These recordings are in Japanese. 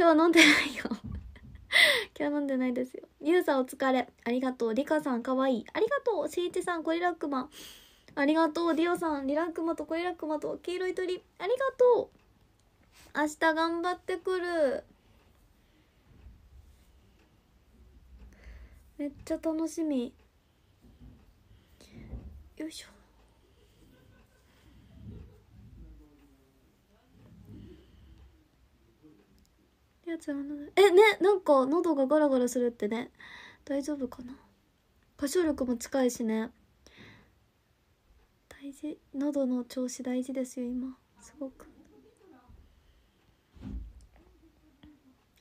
今日飲んでないよ 今日飲んでないですよゆうさんお疲れありがとうりかさんかわいいありがとうしんいちさんゴリラクマありがとうディオさんリラクマとゴリラクマと黄色い鳥ありがとう明日頑張ってくるめっちゃ楽しみよいしょやつはえねなんか喉がガラガラするってね大丈夫かな歌唱力も近いしね大事喉の調子大事ですよ今すごく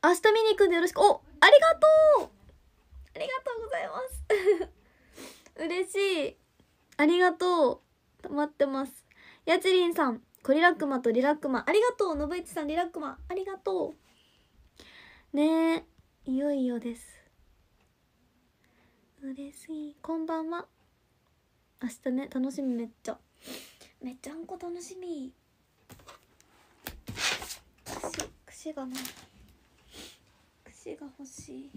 明日見に行くんでよろしくおありがとうありがとうございます 嬉しいありがとう待ってますやちりんさんコリラックマとリラックマありがとうのぶいちさんリラックマありがとうねえいよいよです嬉しいこんばんは明日ね楽しみめっちゃめちゃんこ楽しみ串串がない串が欲しい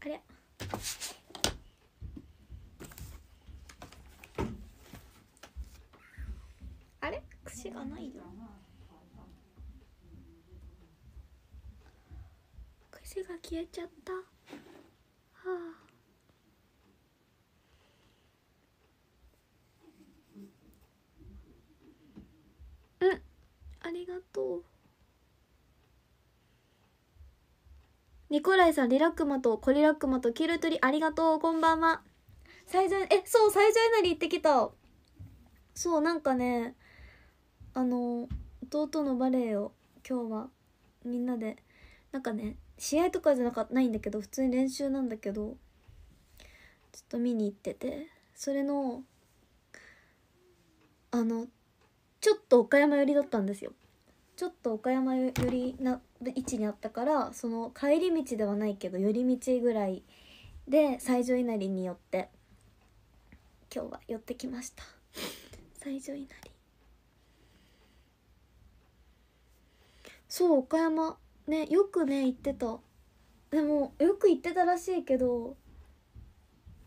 あれあれ串がないよ汗が消えちゃったはあうんありがとうニコライさんリラックマとコリラックマとキルトリありがとうこんばんは最上えそう最上なり行ってきたそうなんかねあの弟のバレエを今日はみんなでなんかね試合とかじゃなかないんだけど普通に練習なんだけどちょっと見に行っててそれのあのちょっと岡山寄りだったんですよちょっと岡山寄りな位置にあったからその帰り道ではないけど寄り道ぐらいで西条稲荷によって今日は寄ってきました西条稲荷そう岡山ねよくね行ってたでもよく行ってたらしいけど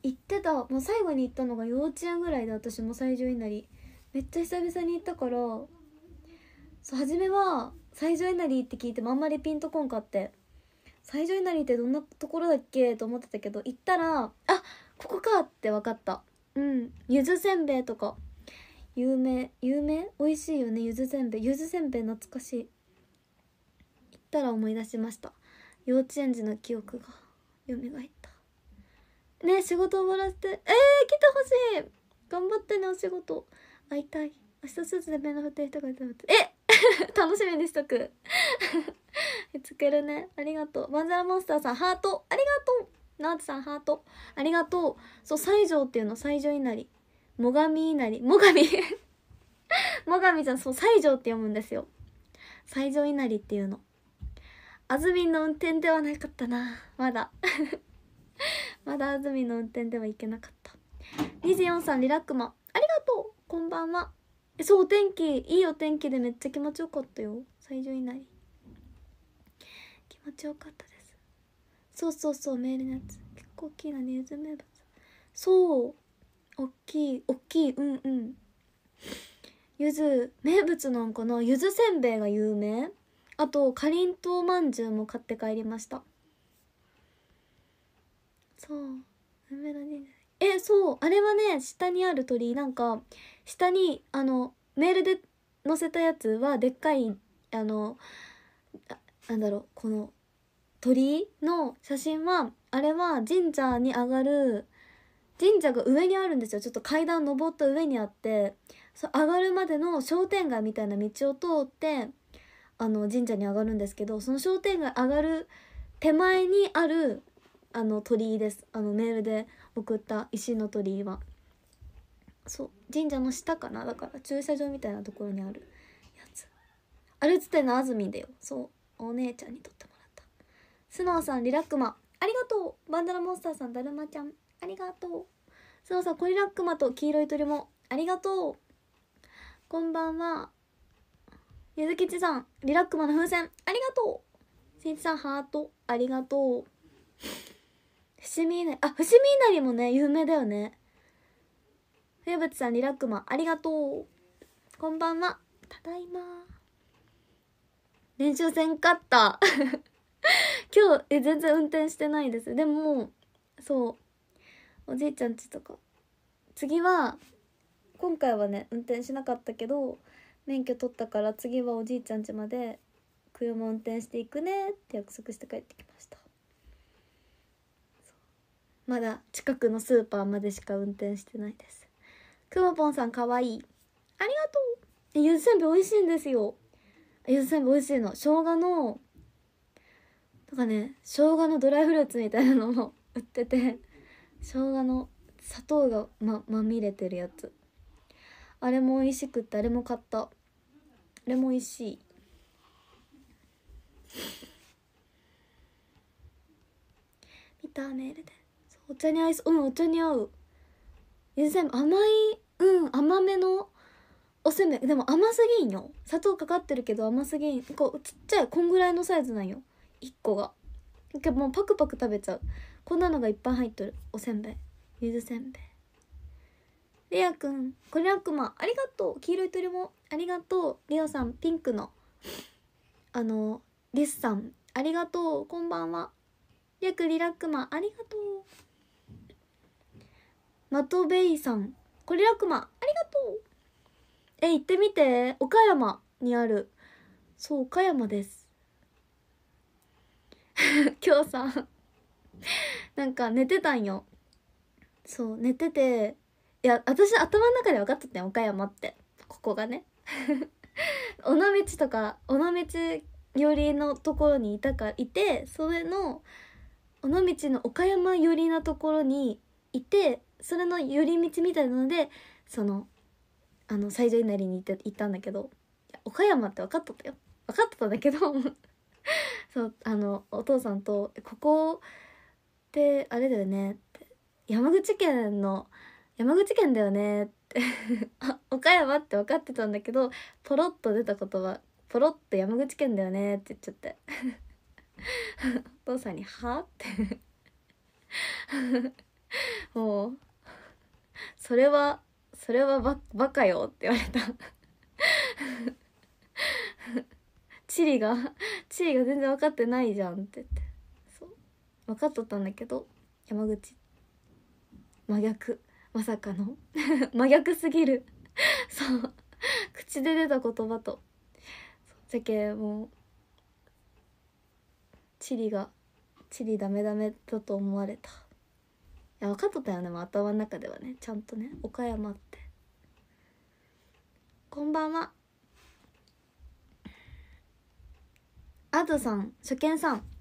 行ってた、まあ、最後に行ったのが幼稚園ぐらいで私も最上稲荷めっちゃ久々に行ったからそう初めは最上稲荷って聞いてもあんまりピンとこんかって最上稲荷ってどんなところだっけと思ってたけど行ったらあここかって分かったうんゆずせんべいとか有名有名美味しいよねゆずせんべいゆずせんべい懐かしいったら思い出しました幼稚園児の記憶が蘇ったね仕事終わらせてえー、来てほしい頑張ってねお仕事会いたい明日スーツで目の振ってる人がいたらえ 楽しみにしとく 見つけるねありがとうバンザラモンスターさんハートありがとうナーツさんハートありがとうそう西条っていうの西条稲荷最上稲荷最上 最上ちゃんそう西条って読むんですよ西条稲荷っていうのあずみんの運転ではなかったなまだ まだあずみんの運転ではいけなかった24さんリラックマありがとうこんばんはえそうお天気いいお天気でめっちゃ気持ちよかったよ最上な内気持ちよかったですそうそうそうメールのやつ結構大きいなネズ名物そう大きい大きいうんうんゆず名物なんかなゆずせんべいが有名あとかりんとうまんじゅうも買って帰りましたそうえそうあれはね下にある鳥なんか下にあのメールで載せたやつはでっかいあのなんだろうこの鳥の写真はあれは神社に上がる神社が上にあるんですよちょっと階段登った上にあってそ上がるまでの商店街みたいな道を通ってあの神社に上がるんですけどその商店街上がる手前にあるあの鳥居ですあのメールで送った石の鳥居はそう神社の下かなだから駐車場みたいなところにあるやつあれつってのあずみだよそうお姉ちゃんにとってもらったスノーさんリラックマありがとうバンダラモンスターさんだるまちゃんありがとうスノーさんコリラックマと黄色い鳥もありがとうこんばんはゆずきちさん、リラックマの風船、ありがとうせいちさん、ハート、ありがとう。伏見稲荷、あ、伏見稲荷もね、有名だよね。冬渕さん、リラックマ、ありがとう。こんばんは、ただいま。練習せんかった。今日、え、全然運転してないです。でも、そう、おじいちゃんちとか。次は、今回はね、運転しなかったけど、免許取ったから次はおじいちゃん家まで車運転していくねって約束して帰ってきましたまだ近くのスーパーまでしか運転してないですくまぽんさんかわいいありがとうゆずせんべい美味しいんですよゆずせんべい美味しいの生姜のなんかね生姜のドライフルーツみたいなのも売ってて生姜の砂糖がままみれてるやつあれも美味しくってあれも買ったあれも美味しい見たメールでお茶に合いそううんお茶に合うゆず甘いうん甘めのおせんべいでも甘すぎんよ砂糖かかってるけど甘すぎんこうちっちゃいこんぐらいのサイズなんよ1個がもうパクパク食べちゃうこんなのがいっぱい入っとるおせんべいゆずせんべいレアくん、これ悪魔、ありがとう。黄色い鳥も、ありがとう。レオさん、ピンクの、あの、リスさん、ありがとう。こんばんは。リャクリラックマありがとう。マトベイさん、これラクマ、ありがとう。え、行ってみて。岡山にある。そう、岡山です。今日さ、なんか寝てたんよ。そう、寝てて、いや私頭の中で分かっとって岡山ってここがね 尾道とか尾道寄りのところにいたかいてそれの尾道の岡山寄りなところにいてそれの寄り道みたいなのでそのあの西条稲荷に行って行ったんだけど岡山って分かっとったよ分かっとったんだけど そうあのお父さんと「ここってあれだよね」って山口県の山口県だよねって あ岡山って分かってたんだけどポロッと出た言葉ポロッと山口県だよねって言っちゃって お父さんに「は?」って もうそれはそれはババカよって言われた地理が地理が全然分かってないじゃんって言ってそう分かっとったんだけど山口真逆まさかの 真逆すぎる そう口で出た言葉とじゃけもうチリがチリダメダメだと思われたいや分かっとったよね頭の中ではねちゃんとね岡山ってこんばんはアドさん初見さん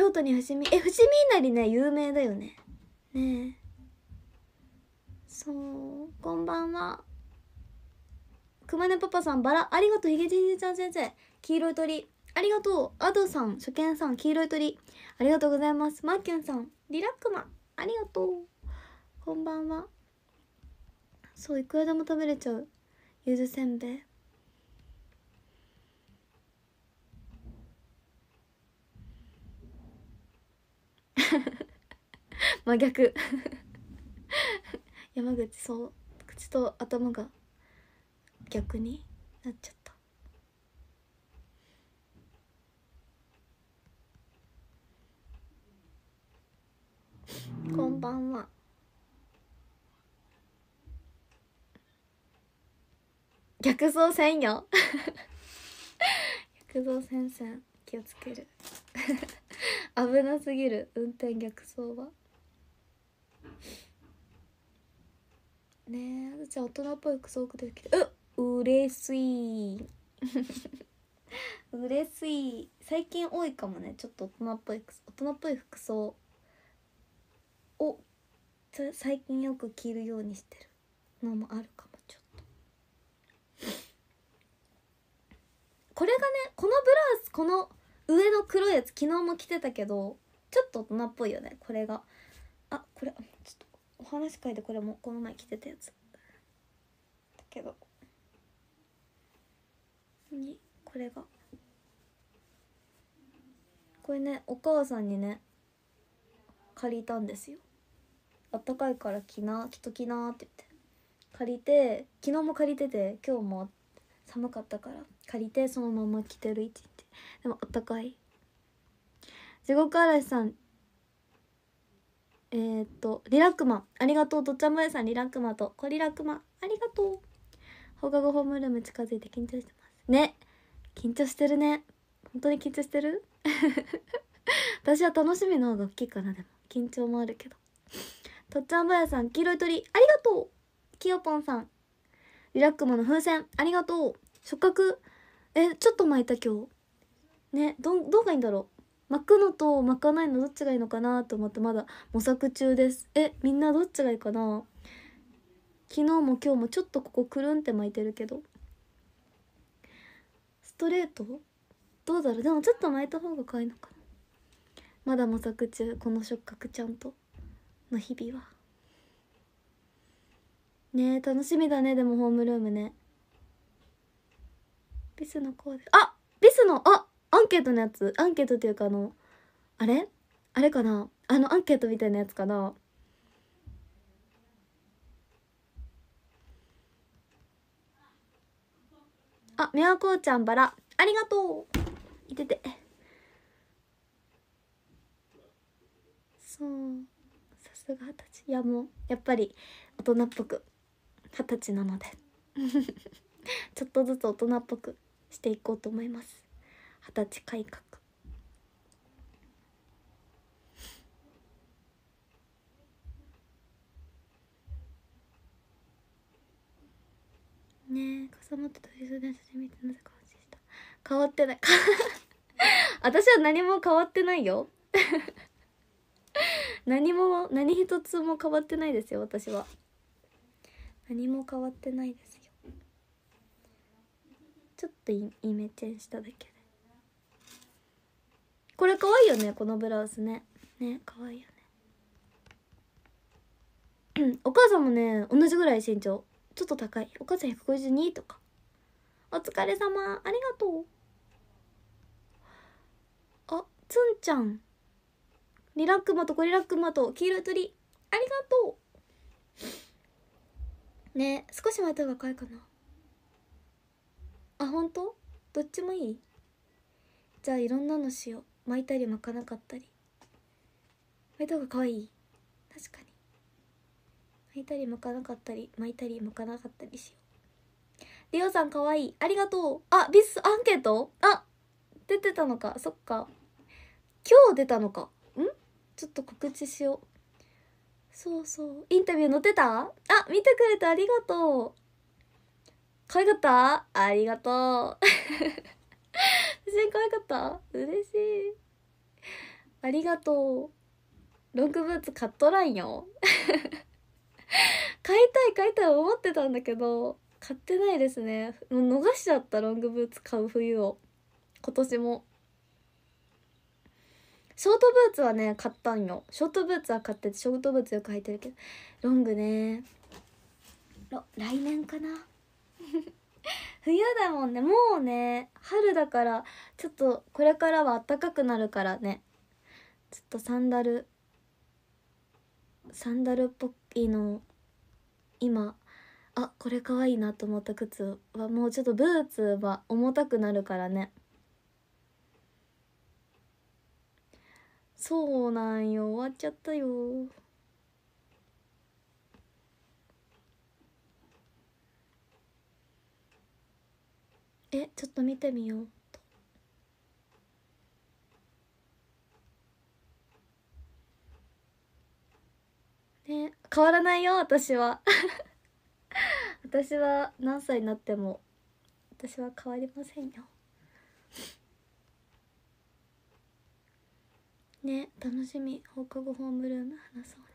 京都に伏見え伏見稲荷ね有名だよねねえそうこんばんは熊根パパさんバラありがとうひげじんじちゃん先生黄色い鳥ありがとうアドさん初見さん黄色い鳥ありがとうございますマッキュンさんリラックマありがとうこんばんはそういくらでも食べれちゃうゆずせんべい 真逆 山口そう口と頭が逆になっちゃったこんばんは。逆走せんよ 逆走せんせん気をつける 危なすぎる運転逆走はねえあずちゃん大人っぽい服装できてううれしい嬉しい 最近多いかもねちょっと大人っぽい大人っぽい服装を最近よく着るようにしてるのもあるかもちょっとこれがねこのブラウスこの上の黒いやつ昨日も着てたけどちょっと大人っぽいよねこれがあこれちょっとお話し会でこれもこの前着てたやつだけどにこれがこれねお母さんにね借りたんですよあったかいから着な着ときなって言って借りて昨日も借りてて今日も寒かったから借りてそのまま着てる位置でもあったかい地獄嵐さんえー、っとリラックマありがとうとっちゃまえさんリラックマとこリラックマありがとう放課後ホームルーム近づいて緊張してますね緊張してるね本当に緊張してる 私は楽しみの方が大きいからでも緊張もあるけどとっちゃんばやさん黄色い鳥ありがとうきよぽんさんリラックマの風船ありがとう触覚えちょっと巻いた今日ねどどうがいいんだろう巻くのと巻かないのどっちがいいのかなと思ってまだ模索中ですえみんなどっちがいいかな昨日も今日もちょっとここくるんって巻いてるけどストレートどうだろうでもちょっと巻いた方が可愛いのかなまだ模索中この触覚ちゃんとの日々はねえ楽しみだねでもホームルームねビスのコーデあビスのあンケートのやつアンケートっていうかあのあれあれかなあのアンケートみたいなやつかなあみやこうちゃんバラありがとういててそうさすが二十歳いやもうやっぱり大人っぽく二十歳なので ちょっとずつ大人っぽくしていこうと思います二十歳改革ねえ笠本と一緒で初めてなぜか落ちした変わってない 私は何も変わってないよ 何も何一つも変わってないですよ私は何も変わってないですよちょっとイメチェンしただけこれ可愛いよねこのブラウスねね可愛いよね お母さんもね同じぐらい身長ちょっと高いお母さん152とかお疲れ様ありがとうあつんちゃんリラックマとゴリラックマと黄色い鳥ありがとうね少し前と若いかなあ本当どっちもいいじゃあいろんなのしよう巻いたり巻かなかったり巻いた方が可愛い確かに巻いたり巻かなかったり巻いたり巻かなかったりしようリオさん可愛いありがとうあビスアンケートあ出てたのかそっか今日出たのかんちょっと告知しようそうそうインタビュー載ってたあ見てくれてありがとう可愛かったありがとう 然可愛かった嬉しいありがとうロングブーツ買っとらんよ 買いたい買いたい思ってたんだけど買ってないですねもう逃しちゃったロングブーツ買う冬を今年もショートブーツはね買ったんよショートブーツは買っててショートブーツよく履いてるけどロングね来年かな 冬だもんねもうね春だからちょっとこれからは暖かくなるからねちょっとサンダルサンダルっぽいの今あこれかわいいなと思った靴はもうちょっとブーツは重たくなるからねそうなんよ終わっちゃったよえちょっと見てみようとね変わらないよ私は 私は何歳になっても私は変わりませんよね楽しみ放課後ホームルーム話そう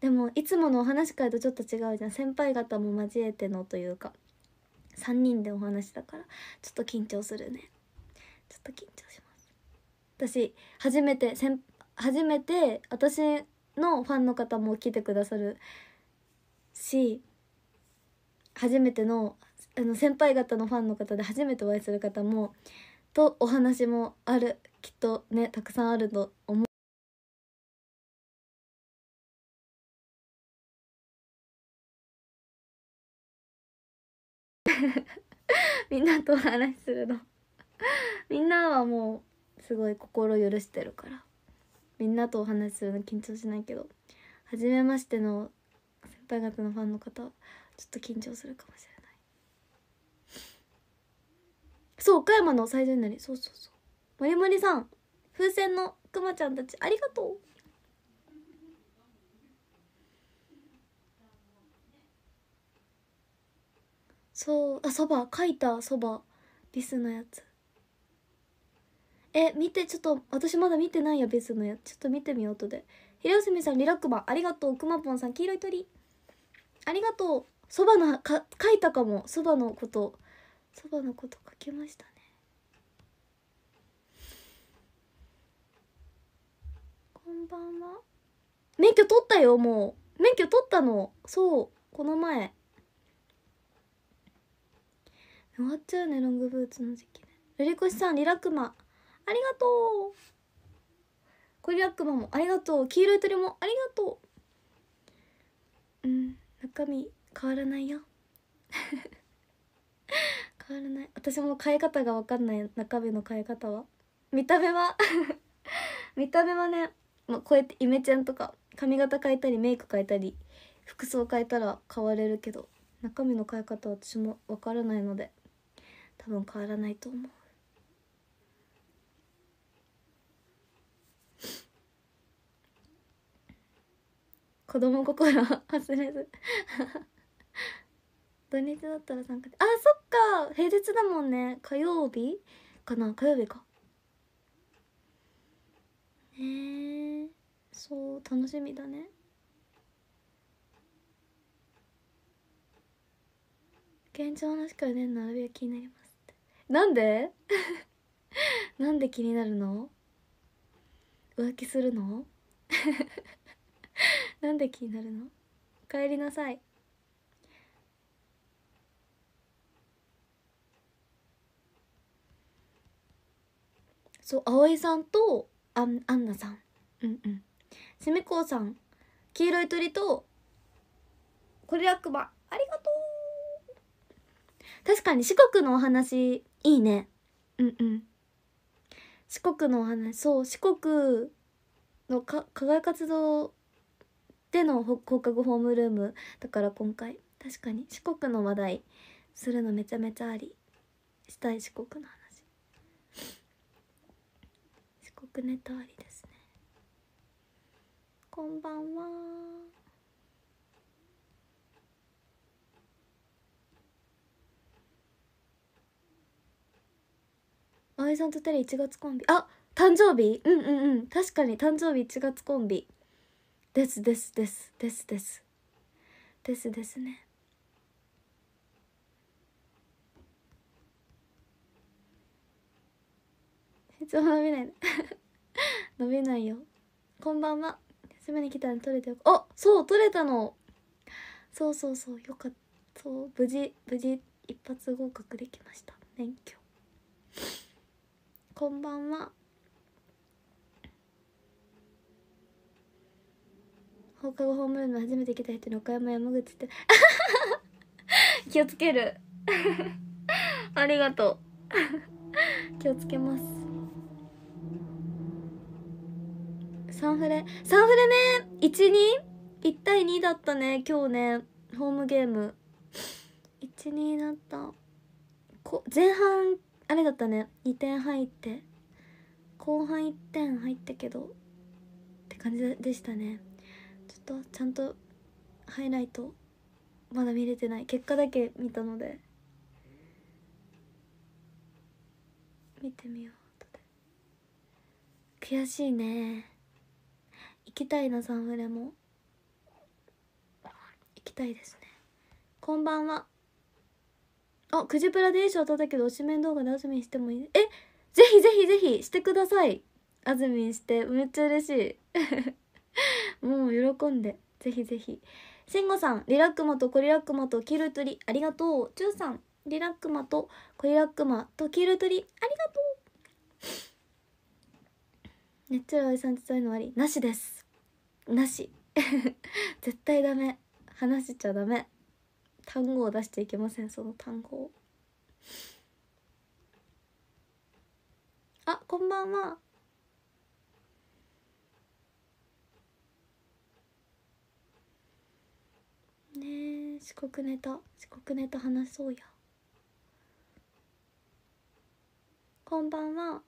でもいつものお話会とちょっと違うじゃん先輩方も交えてのというか3人でお話だからちょっと緊張するねちょっと緊張します私初めて先初めて私のファンの方も来てくださるし初めてのあの先輩方のファンの方で初めてお会いする方もとお話もあるきっとねたくさんあると思うと話するのみんなはもうすごい心許してるからみんなとお話しするの緊張しないけど初めましての先輩方のファンの方ちょっと緊張するかもしれないそう岡山の最になりそうそうそうもりりさん風船のくまちゃんたちありがとうそうあそば書いたそばビスのやつえ見てちょっと私まだ見てないやビスのやつちょっと見てみようとで平泉さんリラックマありがとうくまぽんさん黄色い鳥ありがとうそばのか書いたかもそばのことそばのこと書きましたねこんばんは免許取ったよもう免許取ったのそうこの前終わっちゃうねロングブーツの時期ねルリコシさんリラクマありがとうコリラクマもありがとう黄色い鳥もありがとううん中身変わらないよ 変わらない私も変え方が分かんない中身の変え方は見た目は 見た目はね、まあ、こうやってイメチェンとか髪型変えたりメイク変えたり服装変えたら変われるけど中身の変え方は私も分からないので多分変わらないと思う子供心忘れず土日だったら参加あそっか平日だもんね火曜日かな火曜日かねえそう楽しみだね現状のしか出るのは病気になりますなんで なんで気になるの浮気するの なんで気になるのおかえりなさいそう葵さんとあんアンナさんうんうんセミコウさん黄色い鳥とリラクマありがとう確かに四国のお話いいねうんうん四国のお話そう四国のか課外活動での放課後ホームルームだから今回確かに四国の話題するのめちゃめちゃありしたい四国の話四国ネタありですねこんばんは葵さんとテレ1月コンビあ誕生日うんうんうん確かに誕生日1月コンビですですですですですですですねいつも伸びない伸びないよこんばんは休みに来たら撮れてあそう撮れたのそうそうそうよかったそう無事無事一発合格できました免許こんばんは放課後ホームルーム初めて来た人に岡山山口って 気をつける ありがとう 気をつけますサンフレサンフレね12 1対2だったね今日ねホームゲーム12だったこ前半あれだったね2点入って後半1点入ったけどって感じでしたねちょっとちゃんとハイライトまだ見れてない結果だけ見たので見てみよう悔しいね行きたいなサンフレも行きたいですねこんばんはあくじプラで衣装賞当たったけど推しメン動画であずみんしてもいいえぜひぜひぜひしてくださいあずみんしてめっちゃ嬉しい もう喜んでぜひぜひしんごさんリラックマとコリラックマとキルトリありがとうちゅうさんリラックマとコリラックマとキルトリありがとうねっちゃ愛あいさん伝えのありなしですなし 絶対ダメ話しちゃダメ単語を出していけませんその単語をあこんばんはねえ遅刻ネタ四国ネタ話そうやこんばんは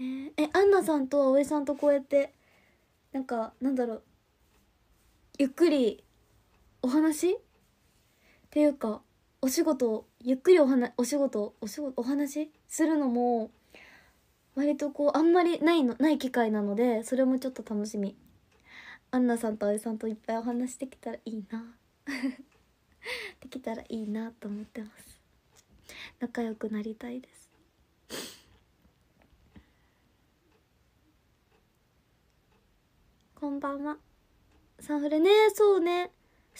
ねえアンナさんと葵さんとこうやってなんかなんだろうゆっくりお話っていうかお仕事ゆっくりお話お仕事お仕事お話するのも割とこうあんまりないのない機会なのでそれもちょっと楽しみアンナさんと葵さんといっぱいお話できたらいいな できたらいいなと思ってます仲良くなりたいですこんばんはサンフレねそうね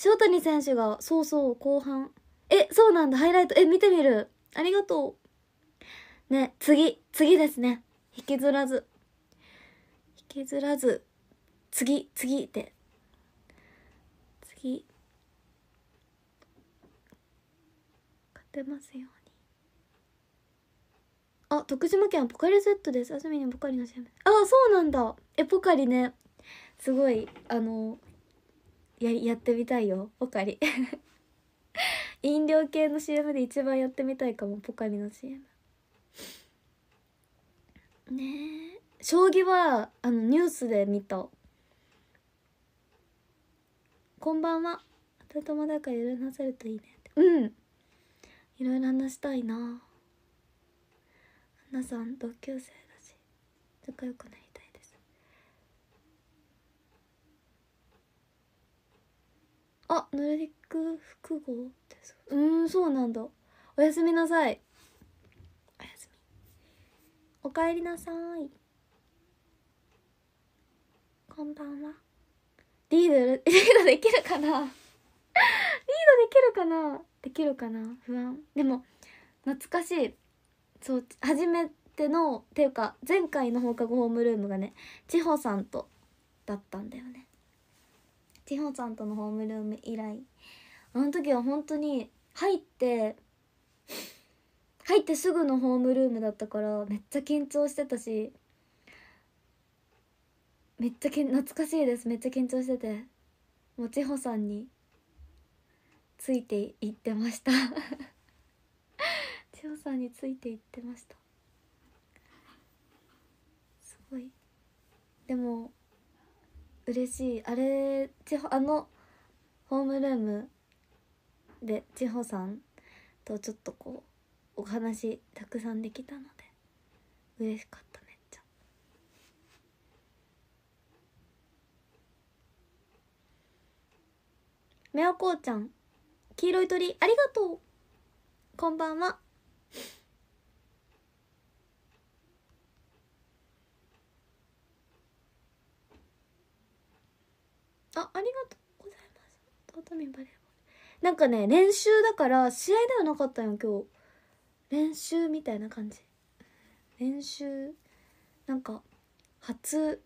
塩谷選手がそうそう後半えそうなんだハイライトえ見てみるありがとうね次次ですね引きずらず引きずらず次次って次勝てますよあ、徳島県はポカリセットです。あみにポカリのあ、そうなんだ。え、ポカリね。すごいあのややってみたいよポカリ 飲料系の CM で一番やってみたいかもポカリの CM ねえ将棋はあのニュースで見たこんばんは二友だからいろいろ話せるといいねうんいろいろ話したいな花さん同級生だし仲良くないあノルディック複合ってそううんそうなんだおやすみなさいおやすみおかえりなさいこんばんはリード リードできるかなリードできるかなできるかな不安でも懐かしいそう初めてのっていうか前回の放課後ホームルームがね千穂さんとだったんだよねティホちゃんとのホームルーム以来あの時は本当に入って入ってすぐのホームルームだったからめっちゃ緊張してたしめっちゃけ懐かしいですめっちゃ緊張しててもう千穂さんについていってました千穂さんについていってましたすごいでも嬉しいあれあのホームルームで千穂さんとちょっとこうお話たくさんできたので嬉しかっためっちゃめおこうちゃん黄色い鳥ありがとうこんばんはあありがとうございますトトミバレーボールなんかね練習だから試合ではなかったんよ今日練習みたいな感じ練習なんか初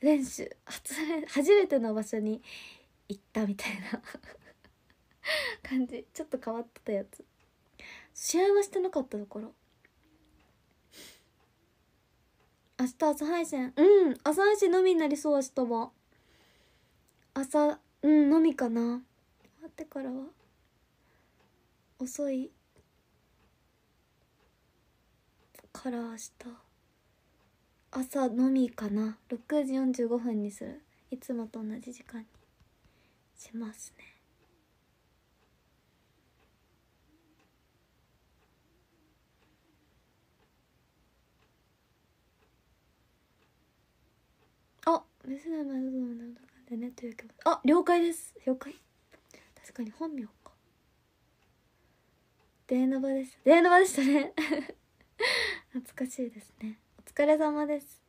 練習初初めての場所に行ったみたいな感じちょっと変わってたやつ試合はしてなかったところ明日朝配信うん朝配信のみになりそう明日は朝うんのみかな終わってからは遅いから明日朝のみかな6時45分にするいつもと同じ時間にしますねあっ娘のだねというかあ了解です了解確かに本名かデーナバでしたデーナバでしたね 懐かしいですねお疲れ様です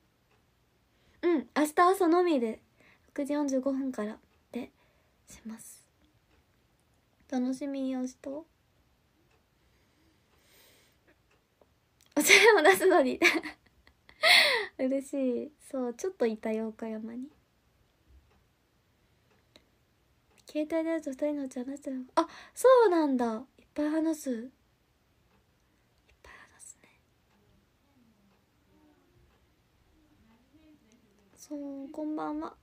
うん明日朝のみで6時45分からでします楽しみよ明日お茶を出すのに 嬉しいそうちょっといた妖怪山に携帯で会うと2人のうち話してるあそうなんだいっぱい話すいっぱい話すねそうこんばんは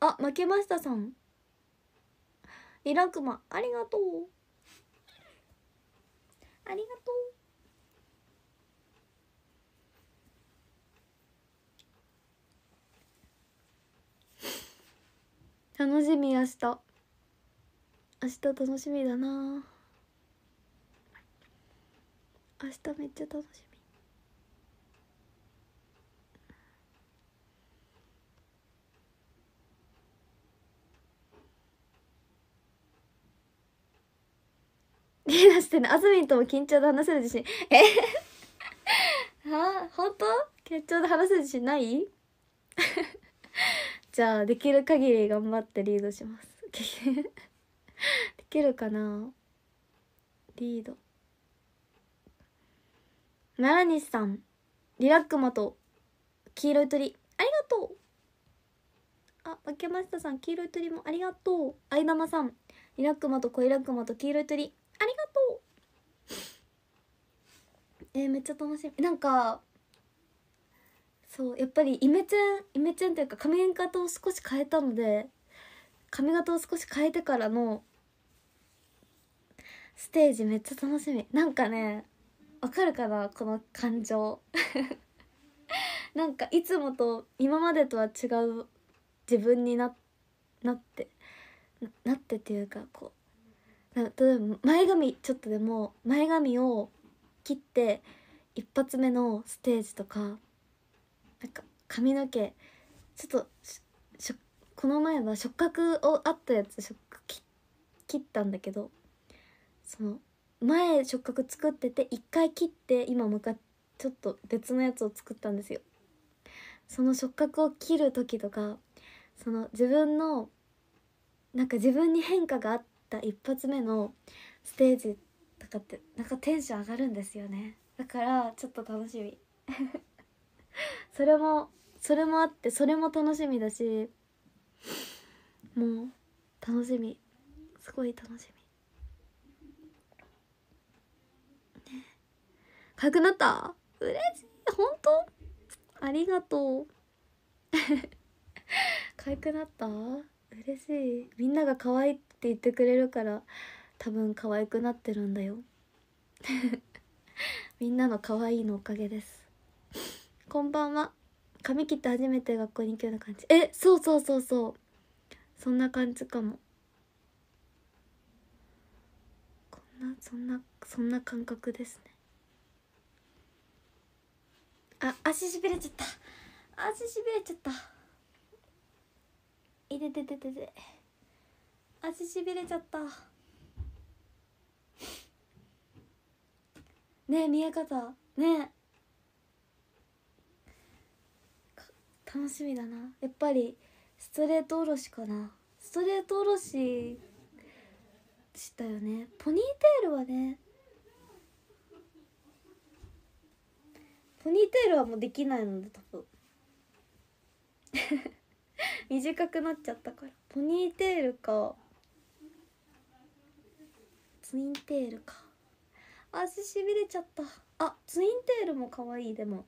あ負けましたさんリラクマありがとうありがとう楽しみ明日明日楽しみだな明日めっちゃ楽しみリーダしてねあずみんとも緊張で話せる自信えあ 本当緊張で話せる自信ない じゃあできる限り頑張ってリードします できるかなリード奈良西さんリラックマと黄色い鳥ありがとうあ化けましたさん黄色い鳥もありがとうあいだまさんリラックマと小ラックマと黄色い鳥ありがとうえー、めっちゃ楽しみなんかそうやっぱりイメチェンイメチェンというか髪型を少し変えたので髪型を少し変えてからのステージめっちゃ楽しみなんかねわかるかなこの感情 なんかいつもと今までとは違う自分にななってなってっていうかこう例えば前髪ちょっとでも前髪を切って一発目のステージとかなんか髪の毛ちょっとこの前は触覚をあったやつ触切切ったんだけどその前触覚作ってて一回切って今向かちょっと別のやつを作ったんですよ。その触覚を切る時とかその自分のなんか自分に変化があった一発目のステージとかってなんかテンション上がるんですよねだからちょっと楽しみ それもそれもあってそれも楽しみだしもう楽しみすごい楽しみねかゆくなった嬉しい本当ありがとう かゆくなった嬉しいみんなが可愛いって言ってくれるから多分可愛くなってるんだよ みんなの可愛いのおかげですこんばんは髪切って初めて学校に行くような感じえそうそうそうそうそんな感じかもこんなそんなそんな感覚ですねあ足しびれちゃった足しびれちゃったいでてててて足しびれちゃったねえ見え方ねえ楽しみだなやっぱりストレートおろしかなストレートおろししたよねポニーテールはねポニーテールはもうできないので多分 短くなっちゃったからポニーテールかツインテールか足しびれちゃったあツインテールも可愛いでも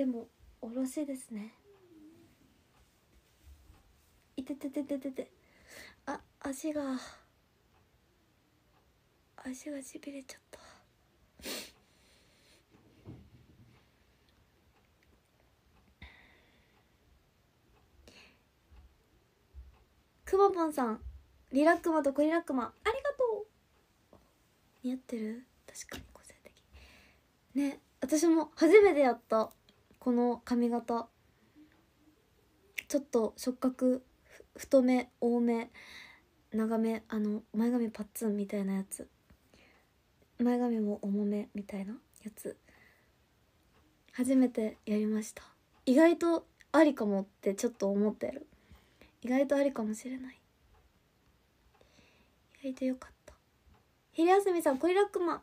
でもおろしですねいててててててあ足が足がしびれちゃったくまぽんさんリラックマとコリラックマありがとう似合ってる確かに個性的ね私も初めてやったこの髪型ちょっと触覚太め多め長めあの前髪パッツンみたいなやつ前髪も重めみたいなやつ初めてやりました意外とありかもってちょっと思ってる意外とありかもしれない意外とよかった昼休みさんコリラックマあ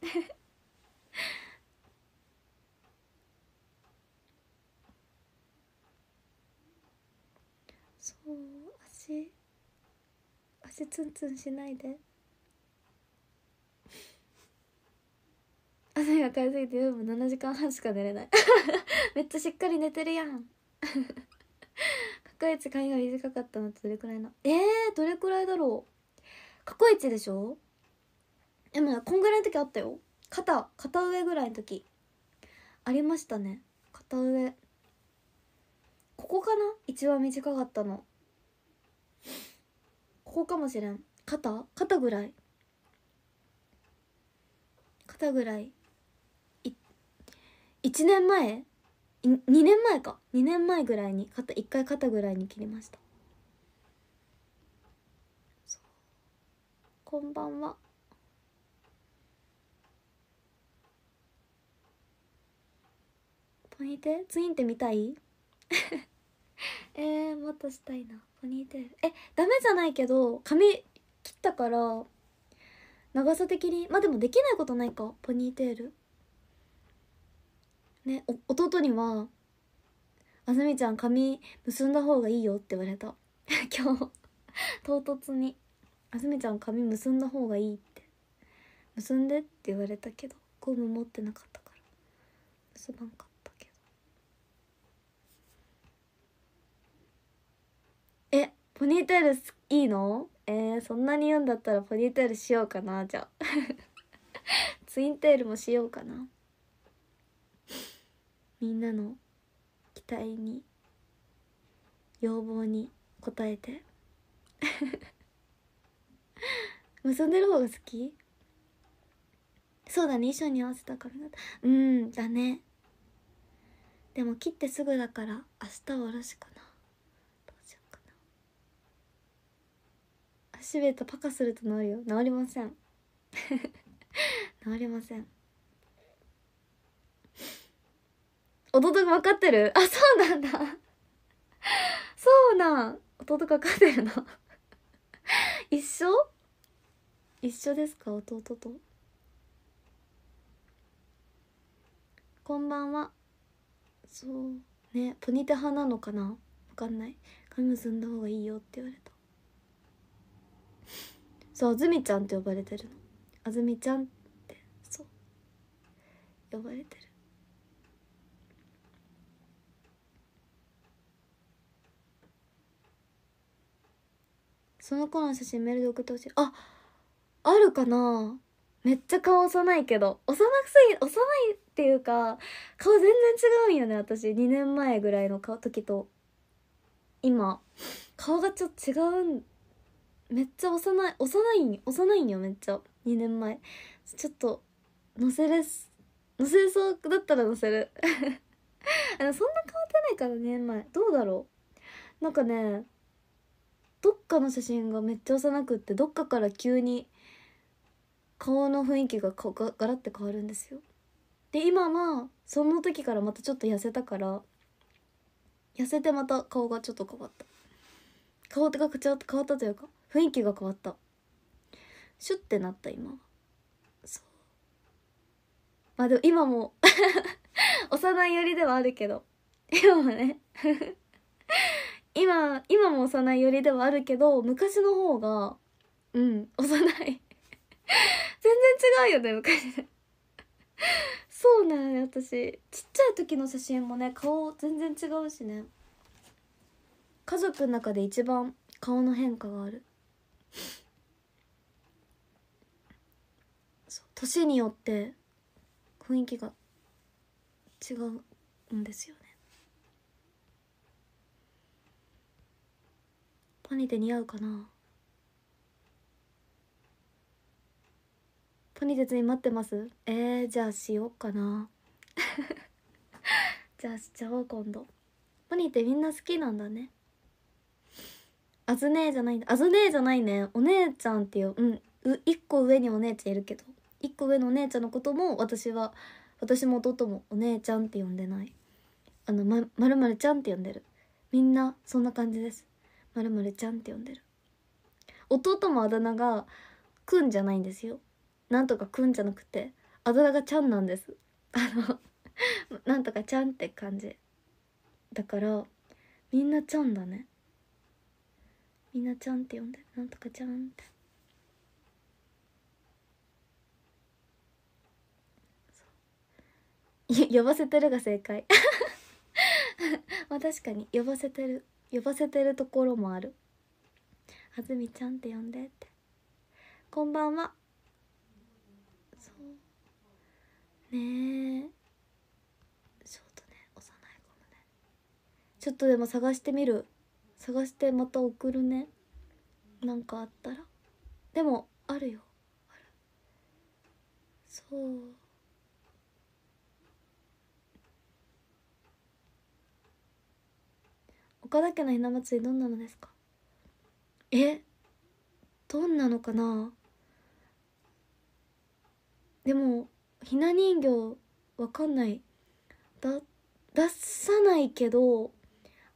りがとうもう足足ツンツンしないで汗 がかいすぎて夜も7時間半しか寝れない めっちゃしっかり寝てるやん 過去一髪が短かったのってどれくらいなえー、どれくらいだろう過去一でしょでもこんぐらいの時あったよ肩肩上ぐらいの時ありましたね肩上ここかな一番短かったのここかもしれん肩肩ぐらい肩ぐらいい1年前2年前か2年前ぐらいに肩1回肩ぐらいに切りましたこんばんはポインテツインテ見たい えー、もっとしたいなポニーテールえダメじゃないけど髪切ったから長さ的にまあでもできないことないかポニーテールね弟には「あずみちゃん髪結んだ方がいいよ」って言われた 今日唐突に「あずみちゃん髪結んだ方がいい」って「結んで」って言われたけどゴム持ってなかったから結ばんかえポニーテールいいのえー、そんなに言うんだったらポニーテールしようかなじゃあ ツインテールもしようかなみんなの期待に要望に応えて 結んでる方が好きそうだね衣装に合わせた髪型うんだねでも切ってすぐだから明日はおろしかしべたパカすると治るよ治りません 治りません弟が分かってるあそうなんだそうなん弟が分かってるの一緒一緒ですか弟とこんばんはそうねポニテ派なのかな分かんない髪結んだ方がいいよって言われたそうずみちゃんって呼ばれてるのあずみちゃんってそう呼ばれてるその子の写真メールで送ってほしいああるかなめっちゃ顔幼いけど幼くすぎ幼いっていうか顔全然違うんよね私2年前ぐらいの顔時と今顔がちょっと違うんめっちゃ幼い幼い幼いんよめっちゃ2年前ちょっと乗せれ乗せそうだったら乗せる あのそんな変わってないから2年前どうだろうなんかねどっかの写真がめっちゃ幼くってどっかから急に顔の雰囲気がガガラッて変わるんですよで今はその時からまたちょっと痩せたから痩せてまた顔がちょっと変わった顔ってか口ょっ変わったというか雰囲気が変わったシュッてなった今そうまあでも今も 幼い寄りではあるけど今もね今今も幼い寄りではあるけど昔の方がうん幼い全然違うよね昔そうね私ちっちゃい時の写真もね顔全然違うしね家族の中で一番顔の変化がある年によって雰囲気が違うんですよねパニで似合うかなパニ絶に待ってますえー、じゃあしようかな じゃあしちゃおう今度パニってみんな好きなんだねあずねえじゃないんだあずねえじゃないねお姉ちゃんっていううん1個上にお姉ちゃんいるけど1個上のお姉ちゃんのことも私は私も弟もお姉ちゃんって呼んでないあのままるまるちゃんって呼んでるみんなそんな感じですまるまるちゃんって呼んでる弟もあだ名がくんじゃないんですよなんとかくんじゃなくてあだ名がちゃんなんですあのなんとかちゃんって感じだからみんなちゃんだねみんなちゃんって呼んでなんとかちゃんって呼ばせてるが正解 まあ確かに呼ばせてる呼ばせてるところもあるあずみちゃんって呼んでってこんばんはそうねえちょっとね幼い子もねちょっとでも探してみる探してまた送るねなんかあったらでもあるよあるそう岡田家のひな祭りどんなのですかえどんなのかなでもひな人形わかんないだ出さないけど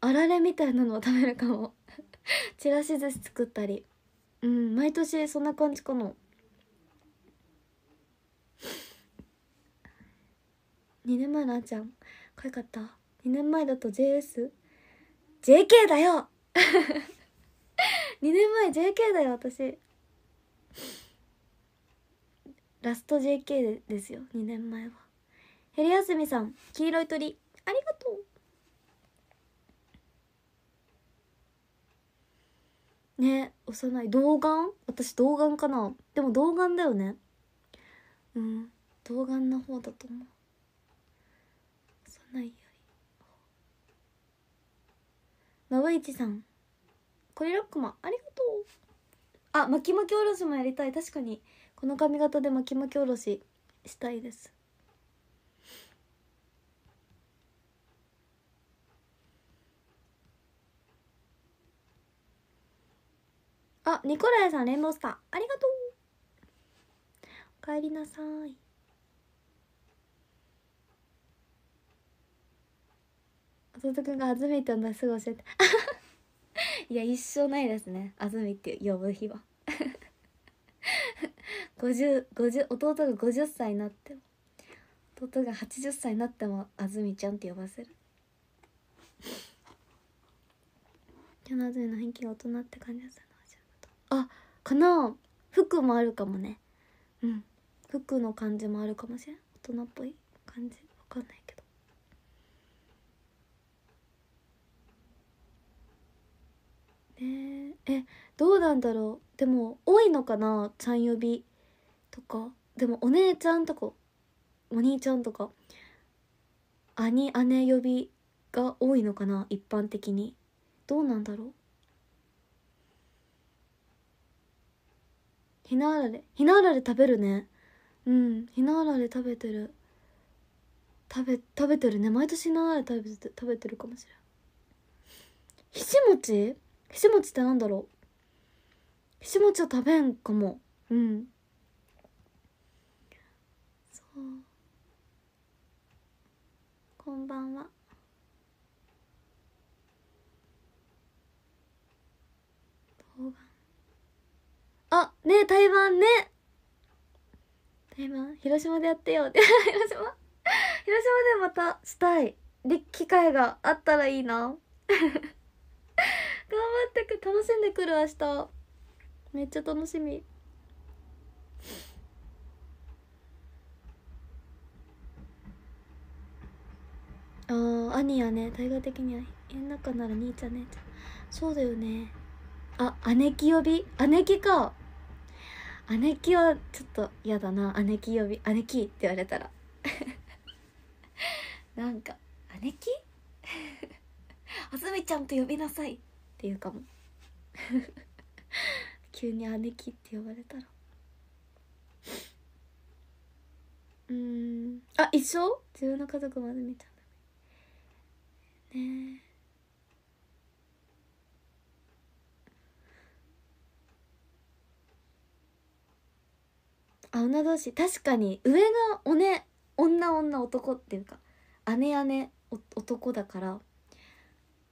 あられみたいなのは食べるかも ちらし寿司作ったりうん毎年そんな感じかな2年前のあちゃん可愛かった2年前だと JS JK だよ !2 年前 JK だよ、私。ラスト JK ですよ、2年前は。ヘリヤスミさん、黄色い鳥、ありがとう。ね、幼い。童顔私童顔かなでも童顔だよね。うん、童顔な方だと思う。野わいちさんこれロックマンありがとうあ巻き巻きおろしもやりたい確かにこの髪型で巻き巻きおろししたいですあニコライさんレンボースターありがとうおかえりなさい弟くんが「あずみ」って呼んだらすぐ教えて いや一生ないですね「あずみ」って呼ぶ日は 50, 50 弟が50歳になっても弟が80歳になっても「あずみちゃん」って呼ばせる今日のあずみの雰囲気が大人って感じですあかな服もあるかもねうん服の感じもあるかもしれん大人っぽい感じわかんないけどねえどうなんだろうでも多いのかなちゃん呼びとかでもお姉ちゃんとかお兄ちゃんとか兄姉呼びが多いのかな一般的にどうなんだろうひなあられひなあられ食べるねうんひなあられ食べてる食べ食べてるね毎年ひなあられ食べて食べてるかもしれんひしもちひし餅ってなんだろうひし餅は食べんかもうんそうこんばんはあねえ台湾ね台湾広島でやってよ 広島広島でまたしたいで機会があったらいいなってく楽しんでくる明日めっちゃ楽しみああ兄やね対外的には家の中なら兄ちゃん姉ちゃんそうだよねあ姉貴呼び姉貴か姉貴はちょっと嫌だな姉貴呼び姉貴って言われたら なんか姉貴あずみちゃんと呼びなさいっていうかも 急に姉貴って呼ばれたらうんあ一緒自分の家族まで見ちゃダメねあ女同士確かに上がおね女女男っていうか姉姉男だから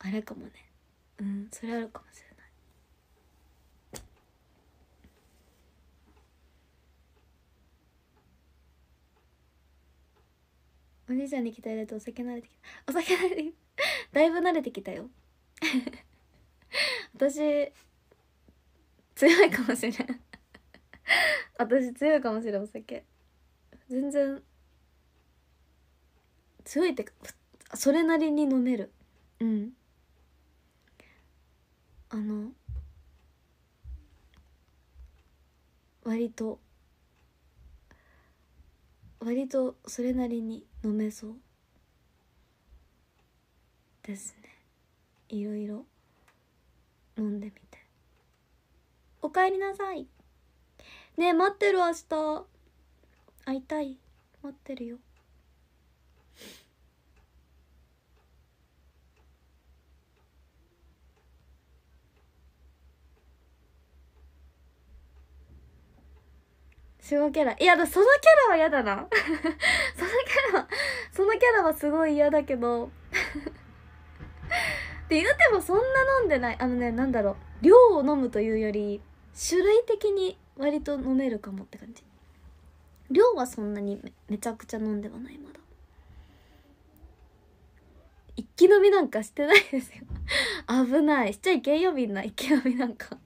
あれかもねうんそれあるかもしれないお兄ちゃんに鍛えられてお酒慣れてきたお酒慣れだいぶ慣れてきたよ 私強いかもしれん私強いかもしれんお酒全然強いってかそれなりに飲めるうんあの割と割とそれなりに飲めそうですねいろいろ飲んでみておかえりなさいねえ待ってる明日会いたい待ってるよ守護キャラ。いや、そのキャラは嫌だな。そのキャラは、そのキャラはすごい嫌だけど。っ て言うてもそんな飲んでない。あのね、なんだろう。量を飲むというより、種類的に割と飲めるかもって感じ。量はそんなにめめちゃくちゃ飲んではない、まだ。一気飲みなんかしてないですよ。危ない。しちゃいけんよ、みんな。一気飲みなんか。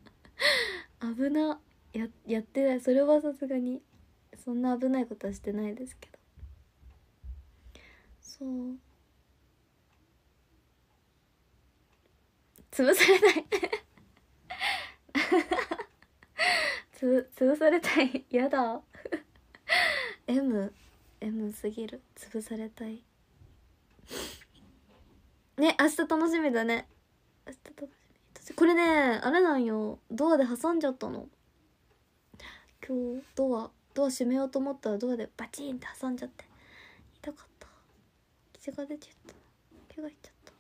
危な。ややってないそれはさすがにそんな危ないことはしてないですけどそう潰されない つ潰されたいやだ M M すぎる潰されたいね明日楽しみだね明日楽しみこれねあれなんよドアで挟んじゃったの今日ドアドア閉めようと思ったらドアでバチンって挟んじゃって痛かった血が出ちゃったがいっちゃった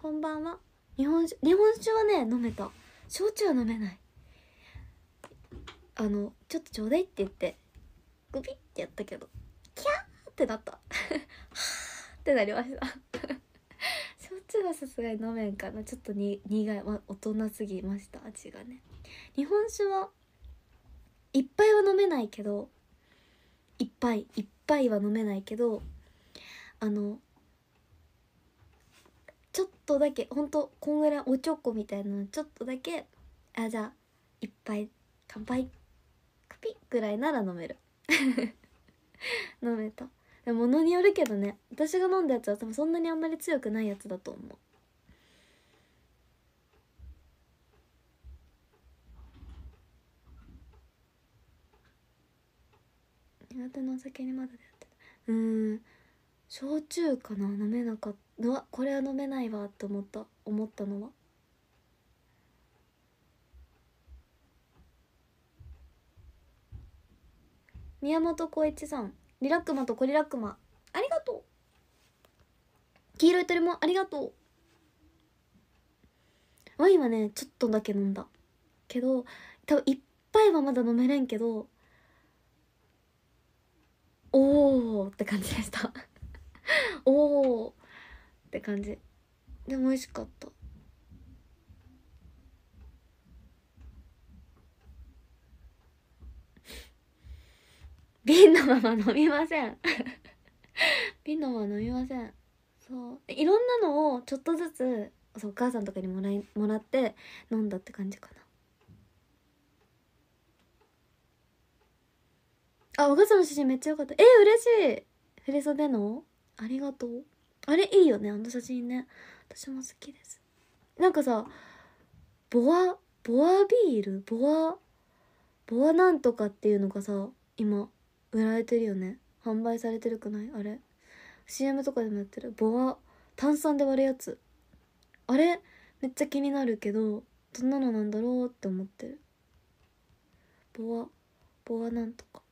こんばんは日本酒日本酒はね飲めた焼酎は飲めないあのちょっとちょうだいって言ってグビってやったけどキャーってなったはってなりました焼酎はさすがに飲めんかなちょっとに苦い、ま、大人すぎました味がね日本酒はいっぱいは飲めないけどいっぱいいっぱいは飲めないけどあのちょっとだけほんとこんぐらいおちょこみたいなのちょっとだけあじゃあいっぱい乾杯クピぐらいなら飲める 飲めたものによるけどね私が飲んだやつは多分そんなにあんまり強くないやつだと思う苦手お酒にまだ出会ってたうん焼酎かな飲めなかったこれは飲めないわって思った思ったのは宮本浩一さんリラックマとコリラックマありがとう黄色い鳥もありがとうワインはねちょっとだけ飲んだけど多分いっぱいはまだ飲めれんけどおおって感じでしたおおって感じでも美味しかった瓶のまま飲みません瓶のまま飲みませんそういろんなのをちょっとずつそうお母さんとかにもらいもらって飲んだって感じかなあ、若母さの写真めっちゃ良かった。えー、嬉しい振り袖のありがとう。あれいいよね、あの写真ね。私も好きです。なんかさ、ボア、ボアビールボア、ボアなんとかっていうのがさ、今、売られてるよね。販売されてるくないあれ。CM とかでもやってる。ボア、炭酸で割るやつ。あれ、めっちゃ気になるけど、どんなのなんだろうって思ってる。ボア、ボアなんとか。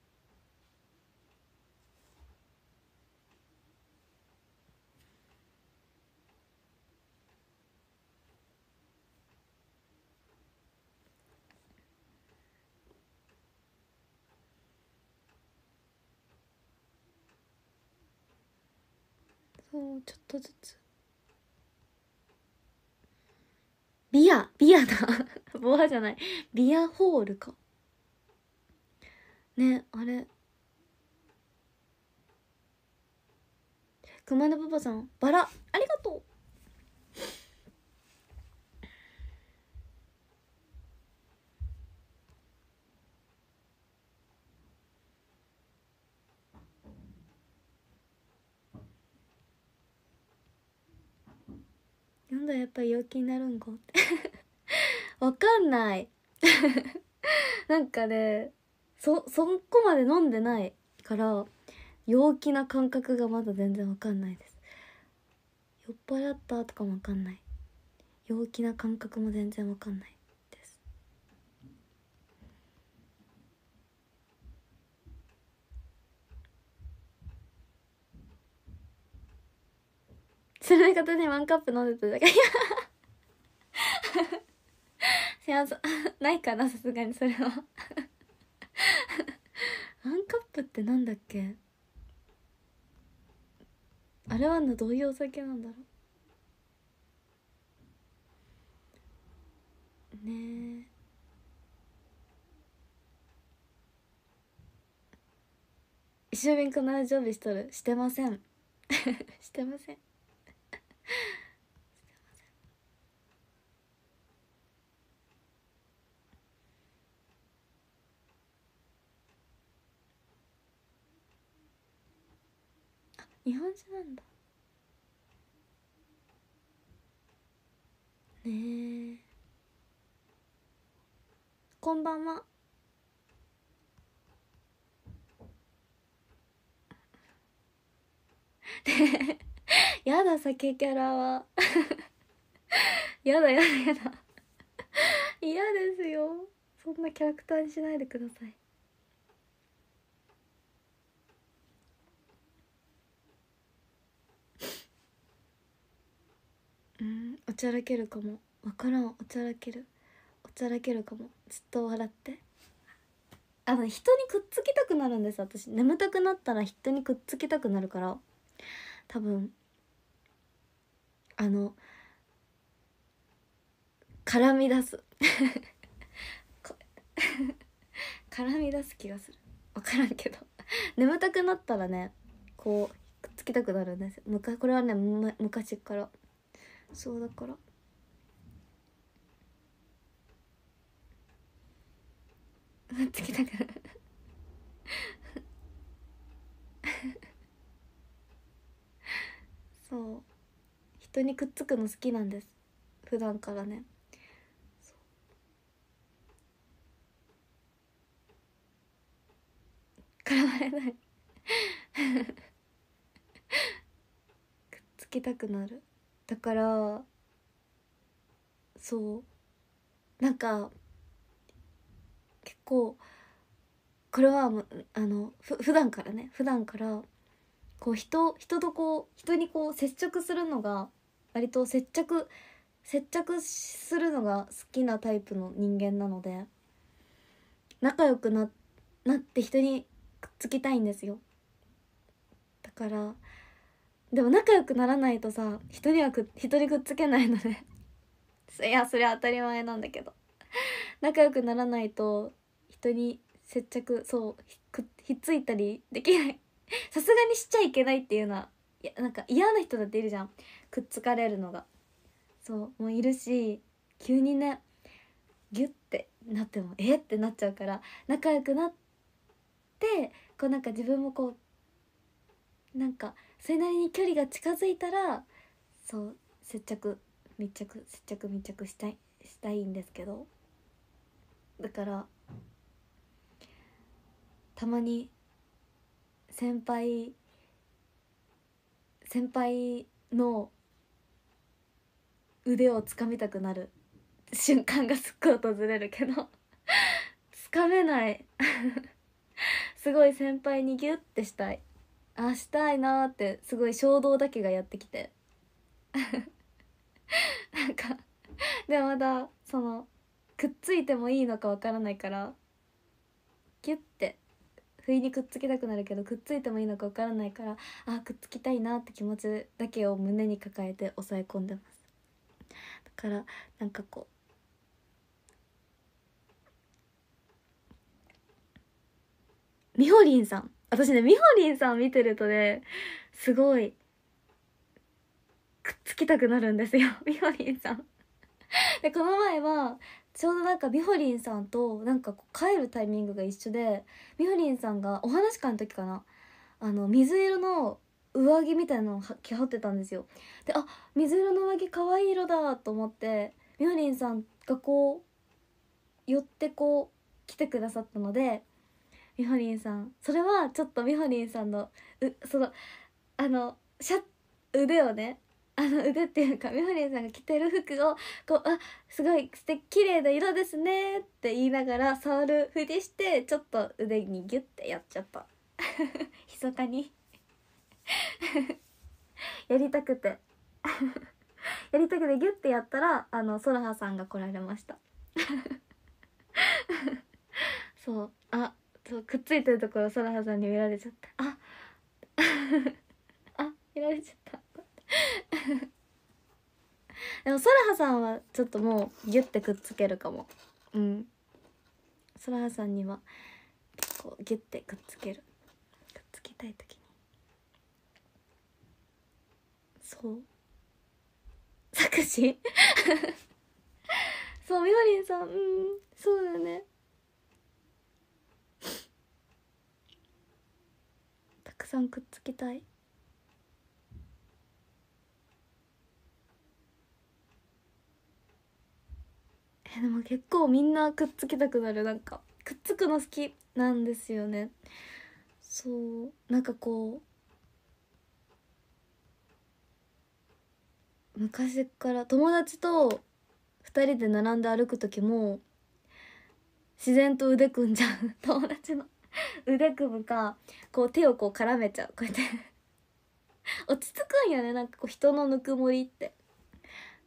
ちょっとずつビアビアだ ボアじゃないビアホールかねあれ熊野パパさんバラありがとうなんだやっぱり陽気になるんかって わかんない なんかねそそこまで飲んでないから陽気な感覚がまだ全然わかんないです酔っ払ったとかもわかんない陽気な感覚も全然わかんないその方でワンカップ飲んでただけいやぞないかなさすがにそれはワンカップってなんだっけあれはどういうお酒なんだろうねえー緒ンこの準備しとるしてません してませんあ日本酒なんだねえこんばんはで やだ酒キャラは やだやだやだ 嫌ですよそんなキャラクターにしないでくださいうんおちゃらけるかも分からんおちゃらけるおちゃらけるかもずっと笑ってあの人にくっつきたくなるんです私眠たくなったら人にくっつきたくなるから多分あの絡み出す 絡み出す気がする分からんけど眠たくなったらねこうくっつきたくなるんですむかこれはね、ま、昔からそうだからくっつきたくなる そう人にくっつくの好きなんです普段からね絡まれないくっつきたくなるだからそうなんか結構これはあのふ普段からね普段からこう人人とこう人にこう接触するのが割と接着接着するのが好きなタイプの人間なので仲良くななって人にくっつきたいんですよだからでも仲良くならないとさ人にはく人にくっつけないので いやそれは当たり前なんだけど仲良くならないと人に接着そうひっついたりできない さすがにしちゃいけないっていうのはいやなんか嫌な人だっているじゃんくっつかれるのがそうもういるし急にねギュッてなってもえってなっちゃうから仲良くなってこうなんか自分もこうなんかそれなりに距離が近づいたらそう接着密着接着密着したいしたいんですけどだからたまに先輩先輩の腕をつかみたくなる瞬間がすっごい訪れるけどつかめないすごい先輩にギュッてしたいあしたいなってすごい衝動だけがやってきてなんかでもまだそのくっついてもいいのかわからないからギュッて不意にくっつきたくなるけどくっついてもいいのかわからないからあくっつきたいなって気持ちだけを胸に抱えて抑え込んでますだからなんかこうみほりんさん私ねみほりんさん見てるとねすごいくっつきたくなるんですよみほりんさんでこの前はちょうどなんかみほりんさんとなんか帰るタイミングが一緒でみほりんさんがお話し会の時かなあの水色の上着みたいなのを着はってたんですよであ水色の上着可愛い色だと思ってみほりんさんがこう寄ってこう来てくださったのでみほりんさんそれはちょっとみほりんさんのうそのあのシャ腕をねあの腕っていうかみほりんさんが着てる服をこう「あすごい素敵綺麗な色ですね」って言いながら触るふりしてちょっと腕にギュッてやっちゃった密かにやりたくてやりたくてギュッてやったらあのソラハさんが来られました そうあそうくっついてるところソラハさんに見られちゃったあ あ見られちゃった でもソラハさんはちょっともうギュッてくっつけるかもうんソラハさんにはこうギュッてくっつけるくっつきたい時にそう作詞 そうみほりんさんうんそうだよねたくさんくっつきたいえでも結構みんなくっつきたくなるなんかくっつくの好きなんですよねそうなんかこう昔から友達と2人で並んで歩く時も自然と腕組んじゃう 友達の腕組むかこう手をこう絡めちゃうこうやって落ち着くんよねなんかこう人のぬくもりって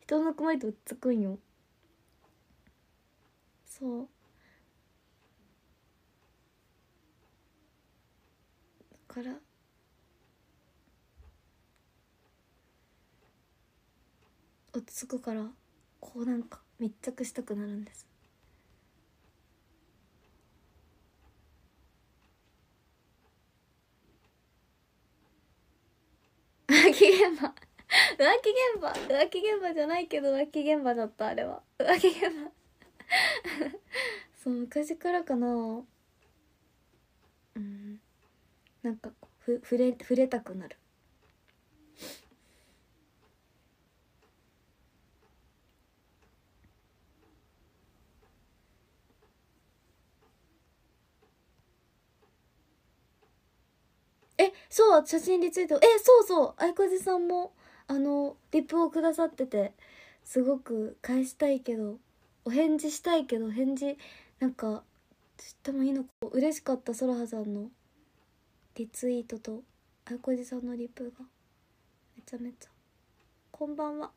人のぬくもりって落ち着くんよそうだから落ち着くからこうなんか密着したくなるんです浮気現場浮気現場浮気現場じゃないけど浮気現場だったあれは浮気現場 そう昔からかなうんなんかふ触れ触れたくなるえそう写真リツイートえそうそうあいこじさんもあのリップをくださっててすごく返したいけどお返事したいけど返事なんかちってもいいのか嬉しかったそらはさんのリツイートとあいこじさんのリプがめちゃめちゃこんばんは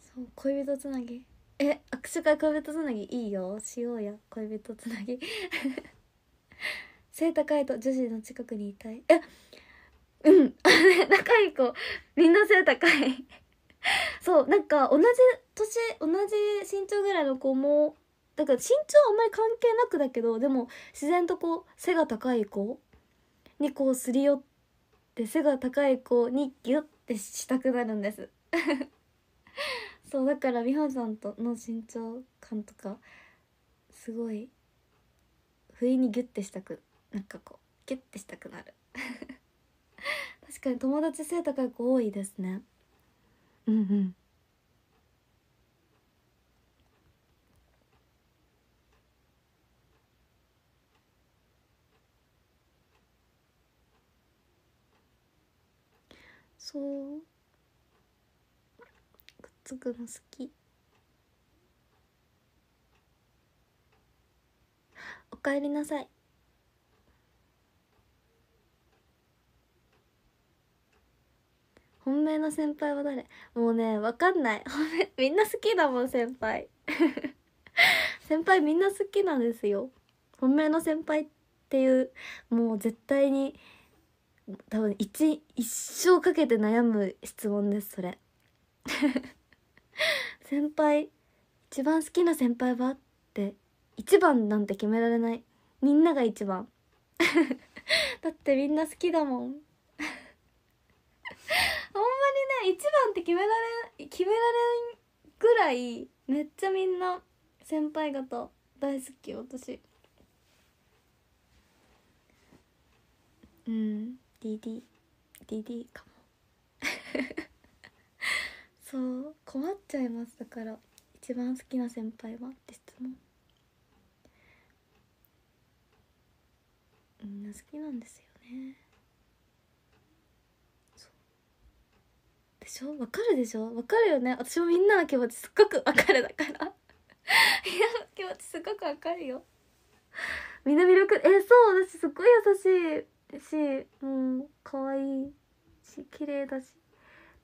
そう恋人つなぎえ握手会恋人つなぎいいよしようや恋人つなぎ 背高いと女子の近くにいたいえうん 仲いい子みんな背高い そうなんか同じ年同じ身長ぐらいの子もだから身長あんまり関係なくだけどでも自然とこう背が高い子にこうすり寄って背が高い子にギュッてしたくなるんです そうだから美穂さんとの身長感とかすごい不意にギュッてしたくなんかこうギュッてしたくなる 確かに友達背高い子多いですねうんうんそうくっつくの好きおかえりなさい本命の先輩は誰もうねわかんない みんな好きだもん先輩 先輩みんな好きなんですよ本命の先輩っていうもう絶対に多分一一生かけて悩む質問ですそれ 先輩一番好きな先輩はって一番なんて決められないみんなが一番だってみんな好きだもん1番って決められ決められんぐらいめっちゃみんな先輩方大好き私うん d d DD かも そう困っちゃいますだから一番好きな先輩はって質問みんな好きなんですよねでしょわかるでしょわかるよね私もみんなの気持ちすっごくわかるだから いや、気持ちすっごくわかるよみんな魅力えそう私すっごい優しいしうん可愛いし綺麗だし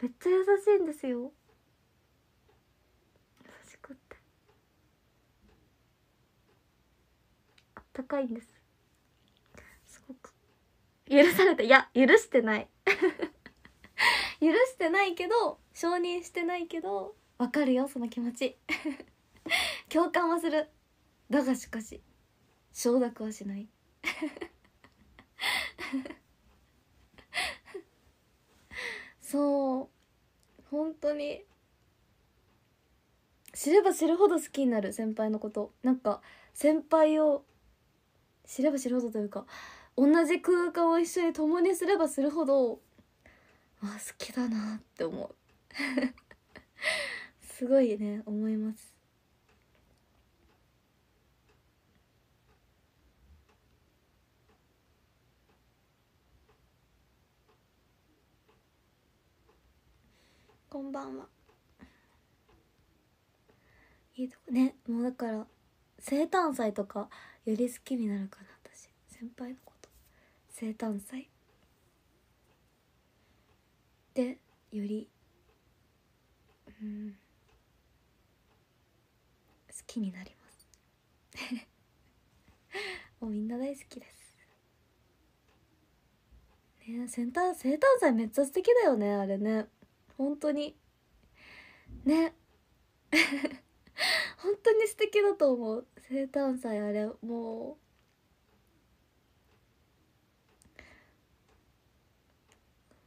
めっちゃ優しいんですよ優しくってあったかいんですすごく許されていや許してない 許してないけど承認してないけどわかるよその気持ち 共感はするだがしかし承諾はしない そう本当に知れば知るほど好きになる先輩のことなんか先輩を知れば知るほどというか同じ空間を一緒に共にすればするほどあ好きだなって思う すごいね思いますこんばんはいいとこねもうだから生誕祭とかより好きになるかな私先輩のこと生誕祭ってより、うん、好きになります もうみんな大好きですねえ生誕祭めっちゃ素敵だよねあれね本当にね 本当に素敵だと思う生誕祭あれもう本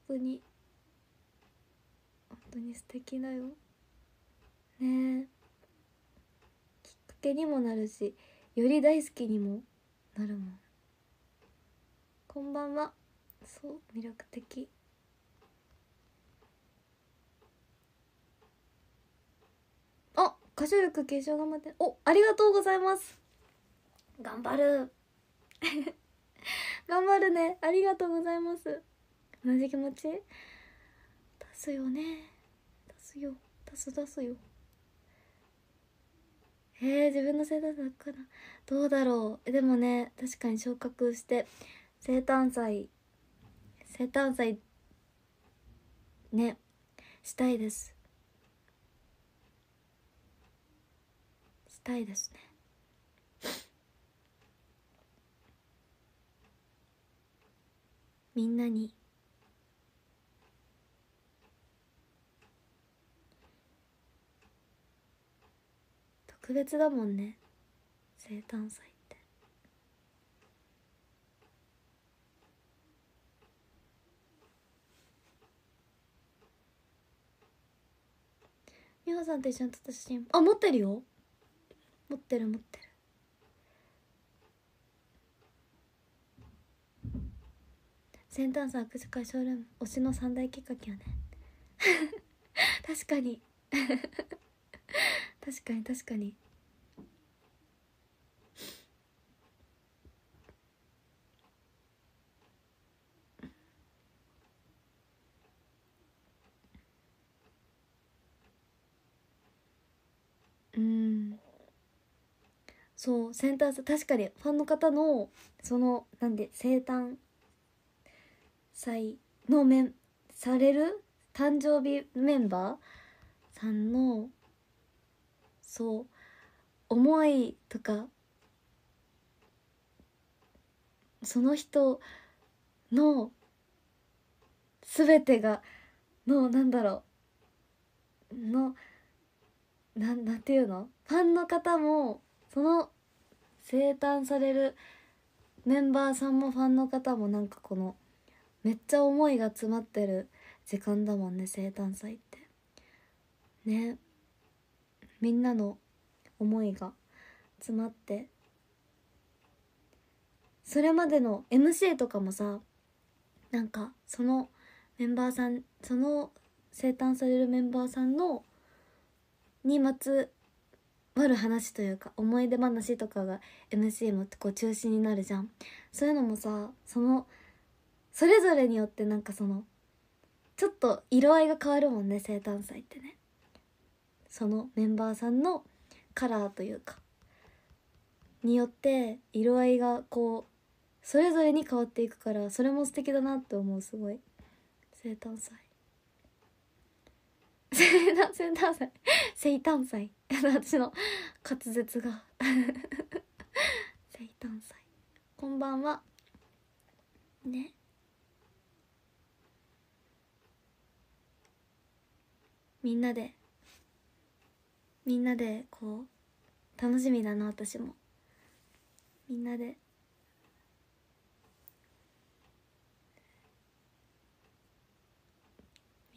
当に当に素敵だよねえきっかけにもなるしより大好きにもなるもんこんばんはそう魅力的あ歌唱力継承頑張っておありがとうございます頑張る 頑張るねありがとうございます同じ気持ちですよねすよ出す出すよえー、自分の生誕祭かなどうだろうでもね確かに昇格して生誕祭生誕祭ねしたいですしたいですねみんなに特別だもんね生誕祭って美穂さんと一緒に撮った写真あ持ってるよ持ってる持ってるセンターさん握手会ショールーム推しの三大きっかけよね 確かに確かに確かにうんそうセンター確かにファンの方のそのなんで生誕祭のめんされる誕生日メンバーさんのそう思いとかその人の全てがのなんだろうのななんていうのファンの方もその生誕されるメンバーさんもファンの方もなんかこのめっちゃ思いが詰まってる時間だもんね生誕祭ってねみんなの思いが詰まってそれまでの MC とかもさなんかそのメンバーさんその生誕されるメンバーさんのにまつわる話というか思い出話とかが MC もこう中心になるじゃんそういうのもさそのそれぞれによってなんかそのちょっと色合いが変わるもんね生誕祭ってねそのメンバーさんのカラーというかによって色合いがこうそれぞれに変わっていくからそれも素敵だなって思うすごい生誕祭生誕 生誕祭生誕祭私の滑舌が生誕祭こんばんはねみんなでみんなでこう楽しみだな私もみんなで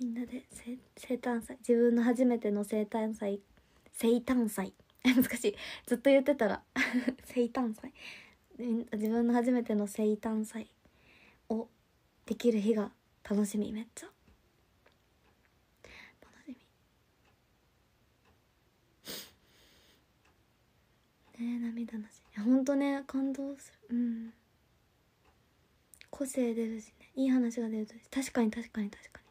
みんなで生誕祭自分の初めての生誕祭生誕祭 難しいずっと言ってたら 生誕祭自分の初めての生誕祭をできる日が楽しみめっちゃね涙なしほんとね感動するうん個性出るしねいい話が出ると確かに確かに確かに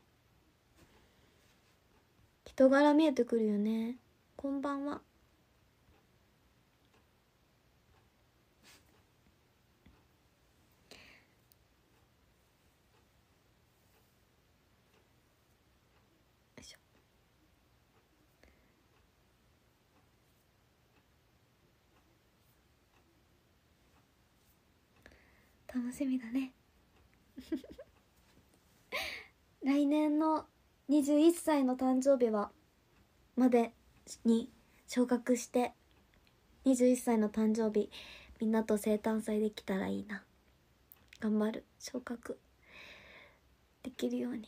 人柄見えてくるよねこんばんは楽しみだね来年の21歳の誕生日はまでに昇格して21歳の誕生日みんなと生誕祭できたらいいな頑張る昇格できるように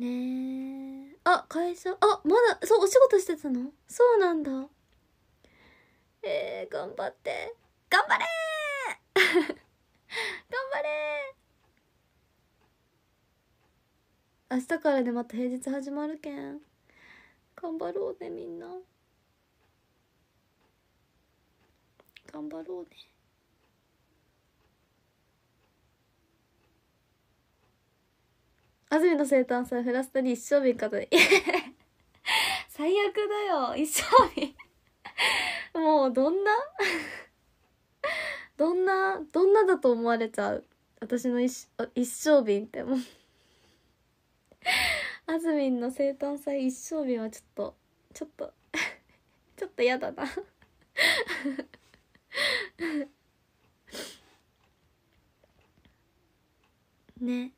ねえあ会社あまだそうお仕事してたのそうなんだえー、頑張って。頑張れ 頑張れ明日からでまた平日始まるけん。頑張ろうね、みんな。頑張ろうね。安住の生誕祭フラストに一生日かと 最悪だよ一生日もうどんな どんなどんなだと思われちゃう私の一生瓶ってもうあずみんの生誕祭一生瓶はちょっとちょっと ちょっと嫌だな ね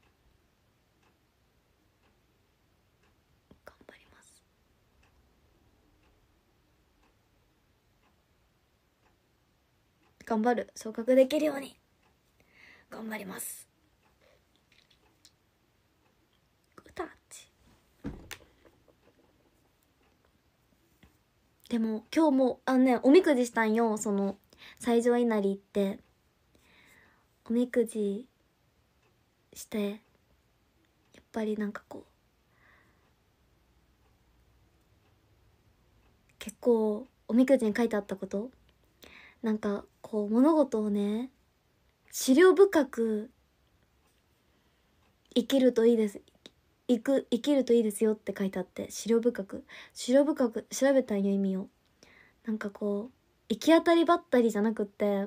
頑張る昇格できるように頑張りますでも今日もあのねおみくじしたんよその西条稲荷行っておみくじしてやっぱりなんかこう結構おみくじに書いてあったことなんかこう物事をね資料深く生きるといいです生く生きるといいですよって書いてあって資料深く資料深く調べたんよ意味をなんかこう行き当たりばったりじゃなくって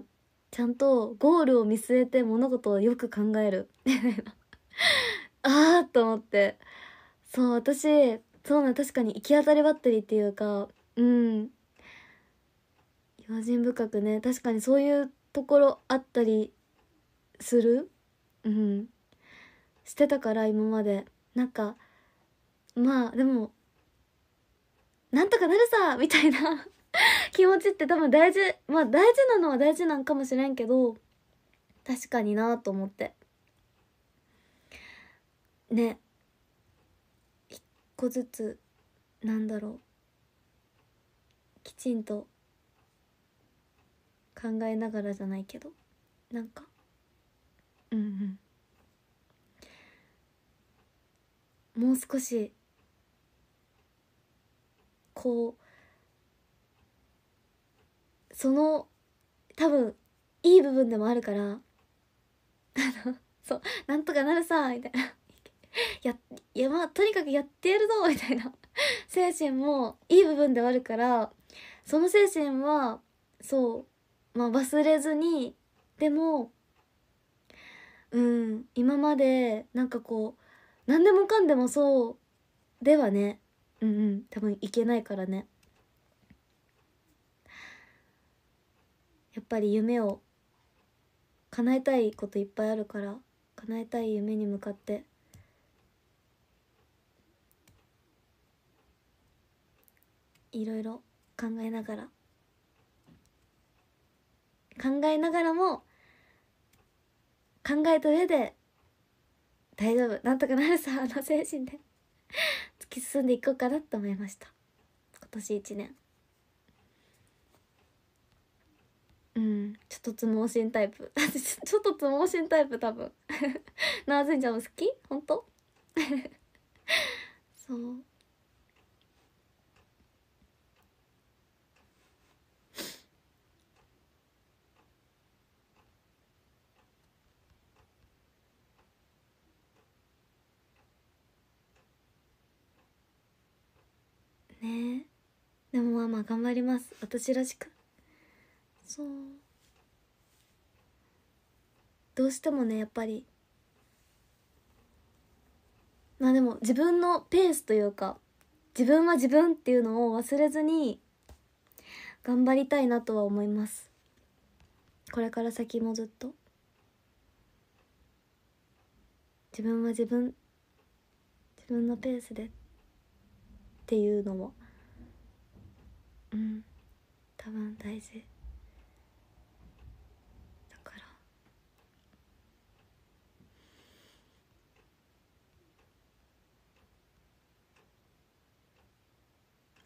ちゃんとゴールを見据えて物事をよく考える ああと思ってそう私そうな確かに行き当たりばったりっていうかうん用心深くね確かにそういうところあったりするうんしてたから今までなんかまあでもなんとかなるさみたいな 気持ちって多分大事まあ大事なのは大事なんかもしれんけど確かになと思ってね一個ずつなんだろうきちんと考えながらじゃないけどなんかうんうんもう少しこうその多分いい部分でもあるからあのそうなんとかなるさみたいな やいやまあとにかくやってやるぞみたいな精神もいい部分ではあるからその精神はそうまあ、忘れずにでもうん今までなんかこう何でもかんでもそうではねうんうん多分いけないからねやっぱり夢を叶えたいこといっぱいあるから叶えたい夢に向かっていろいろ考えながら考えながらも考えた上で大丈夫なんとかなるさ あの精神で突き進んでいこうかなと思いました今年1年うんちょっとつもしんタイプ ちょっとつもしんタイプ多分なあずんちゃんも好き本当 そうでもまあまあ頑張ります私らしくそうどうしてもねやっぱりまあでも自分のペースというか自分は自分っていうのを忘れずに頑張りたいなとは思いますこれから先もずっと自分は自分自分のペースでっていうのもうん多分大事だから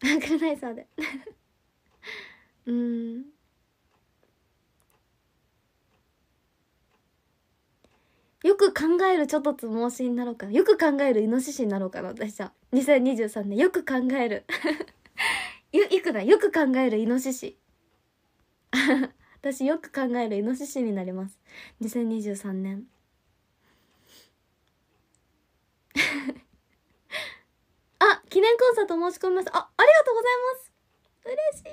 あんないそうで うんよく考えるちょっとつ申しになろうかなよく考えるイノシシになろうかな私は2023年よく考えるゆゆくないよく考えるイノシシ 私よく考えるイノシシになります2023年 あ記念コンサート申し込みましたあありがとうございます嬉しい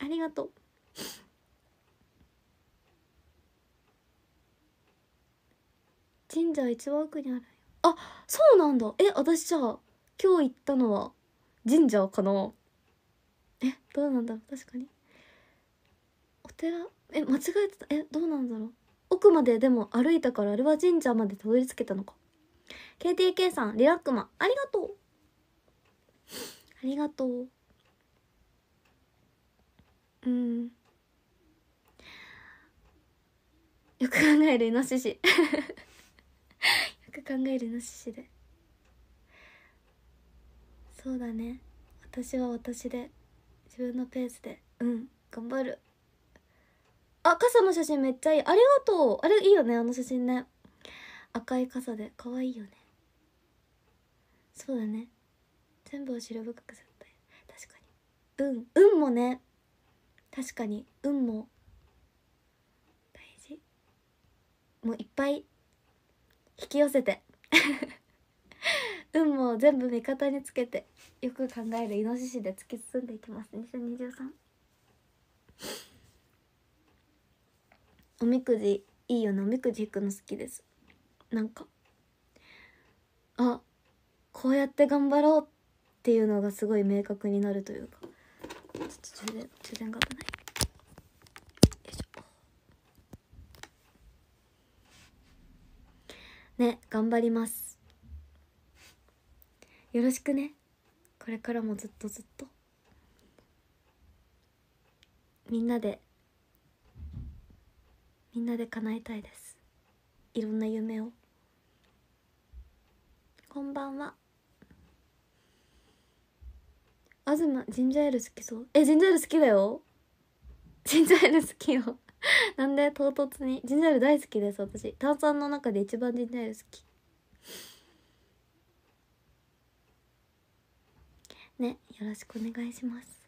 ありがとう神社一番奥にあるあそうなんだえ私じゃあ今日行ったのは神社かなえどうなんだろう確かにお寺え間違えてたえどうなんだろう奥まででも歩いたからあれは神社までたどり着けたのか KTK さんリラックマありがとうありがとううんよく考えるイノシシ よく考えるイノシシでそうだね私は私で自分のペースでうん頑張るあ傘の写真めっちゃいいありがとうあれいいよねあの写真ね赤い傘で可愛いよねそうだね全部を白深くさった確かに運運もね確かに運も大事もういっぱい引き寄せて 運も全部味方につけてよく考えるイノシシで突き進んでいきます2023おみくじいいよねおみくじ引くの好きですなんかあこうやって頑張ろうっていうのがすごい明確になるというかちょっと充電充電が危ないね頑張りますよろしくねこれからもずっとずっとみんなでみんなで叶えたいですいろんな夢をこんばんは東ジンジャーエール好きそうえジンジャーエール好きだよジンジャーエール好きよ なんで唐突にジンジャーエール大好きです私炭酸の中で一番ジンジャーエール好きねよろしくお願いします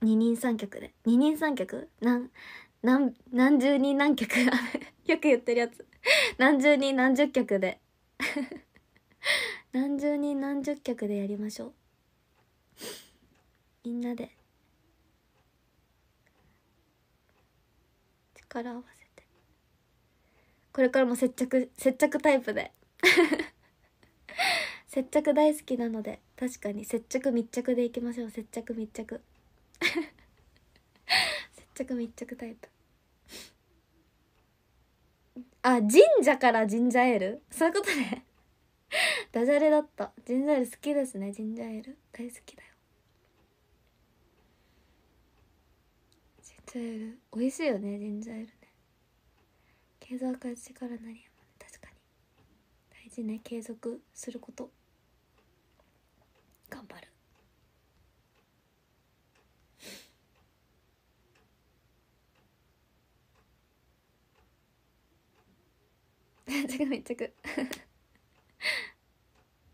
二人三脚で二人三脚なん何何十人何脚 よく言ってるやつ何十人何十脚で 何十人何十脚でやりましょうみんなで力合わせてこれからも接着接着タイプで 接着大好きなので確かに接着密着でいきましょう接着密着 接着密着タイプあ神社から神社エールそういうことねダジャレだった神社エール好きですね神社エール大好きだよジャ美味しいよねジンジャールね継続は力なりやもね確かに大事ね継続すること頑張る着密着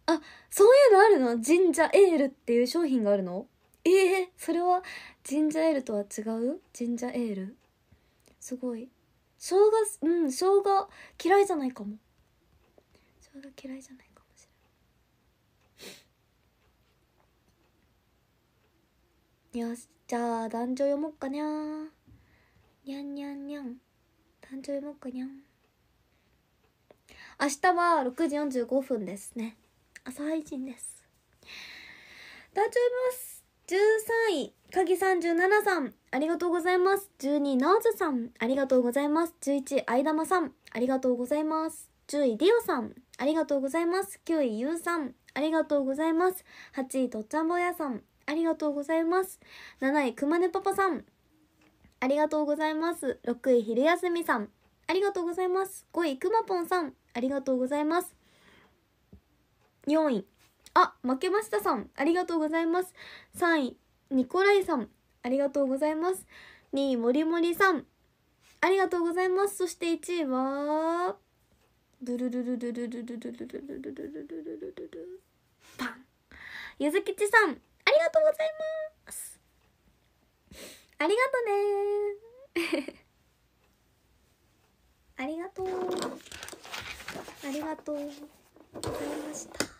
あそういうのあるのジンジャーエールっていう商品があるのええー、それはジンジャーエールとは違うジンジャーエールすごい生姜うん生姜嫌いじゃないかも生姜嫌いじゃないかもしれないよしじゃあ壇上読もうかにゃーにゃんにゃんにゃん男女読もっかにゃん明日は6時45分ですね朝配信です誕生日ます13位、鍵37さん、ありがとうございます。12位、ナおズさん、ありがとうございます。11位、あいだまさん、ありがとうございます。10位、ディオさん、ありがとうございます。9位、ユうさん、ありがとうございます。8位、とっちゃんぼやさん、ありがとうございます。7位、くまねパパさん、ありがとうございます。6位、昼休みさん、ありがとうございます。5位、くまぽんさん、ありがとうございます。4位、あ、負けましたさん、ありがとうございます。3位、ニコライさん、ありがとうございます。2位、もりもりさん、ありがとうございます。そして1位は、ドゥルルルルルルルルルルルルルルルルルパン。ゆずきちさん、ありがとうございます。ありがとねありがとう。ありがとうございました。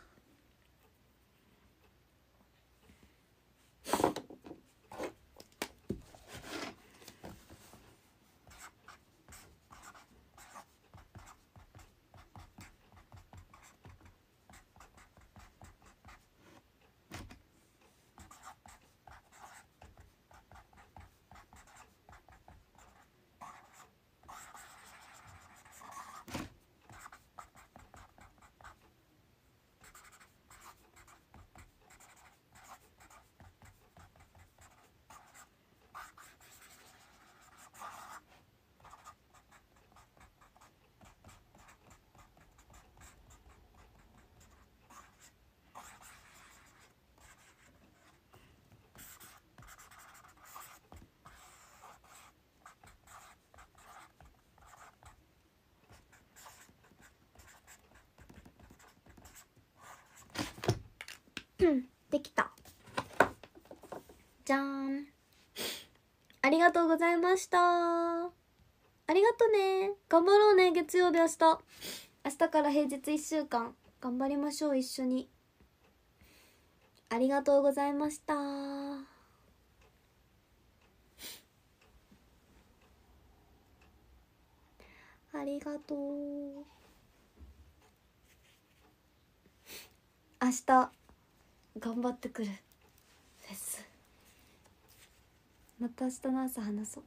できたじゃーんありがとうございましたありがとね頑張ろうね月曜日明日明日から平日1週間頑張りましょう一緒にありがとうございましたありがとう明日頑張ってくるフェスまた明日の朝話そう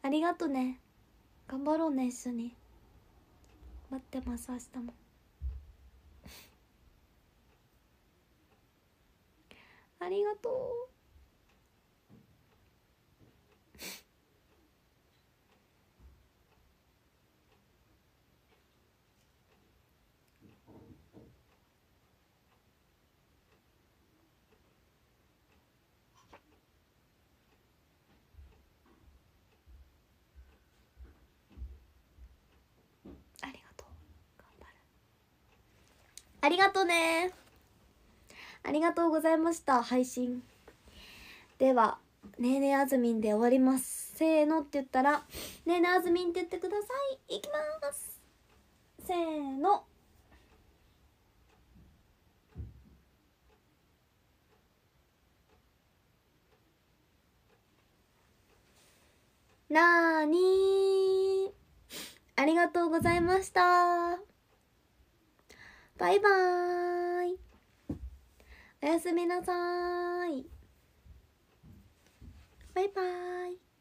ありがとね頑張ろうね一緒に待ってます明日も ありがとうありがとうねありがとうございました配信では「ねえねえあずみん」で終わりますせーのって言ったら「ねえねえあずみん」って言ってくださいいきますせーのなーにありがとうございました。バイバーイおやすみなさいバイバーイ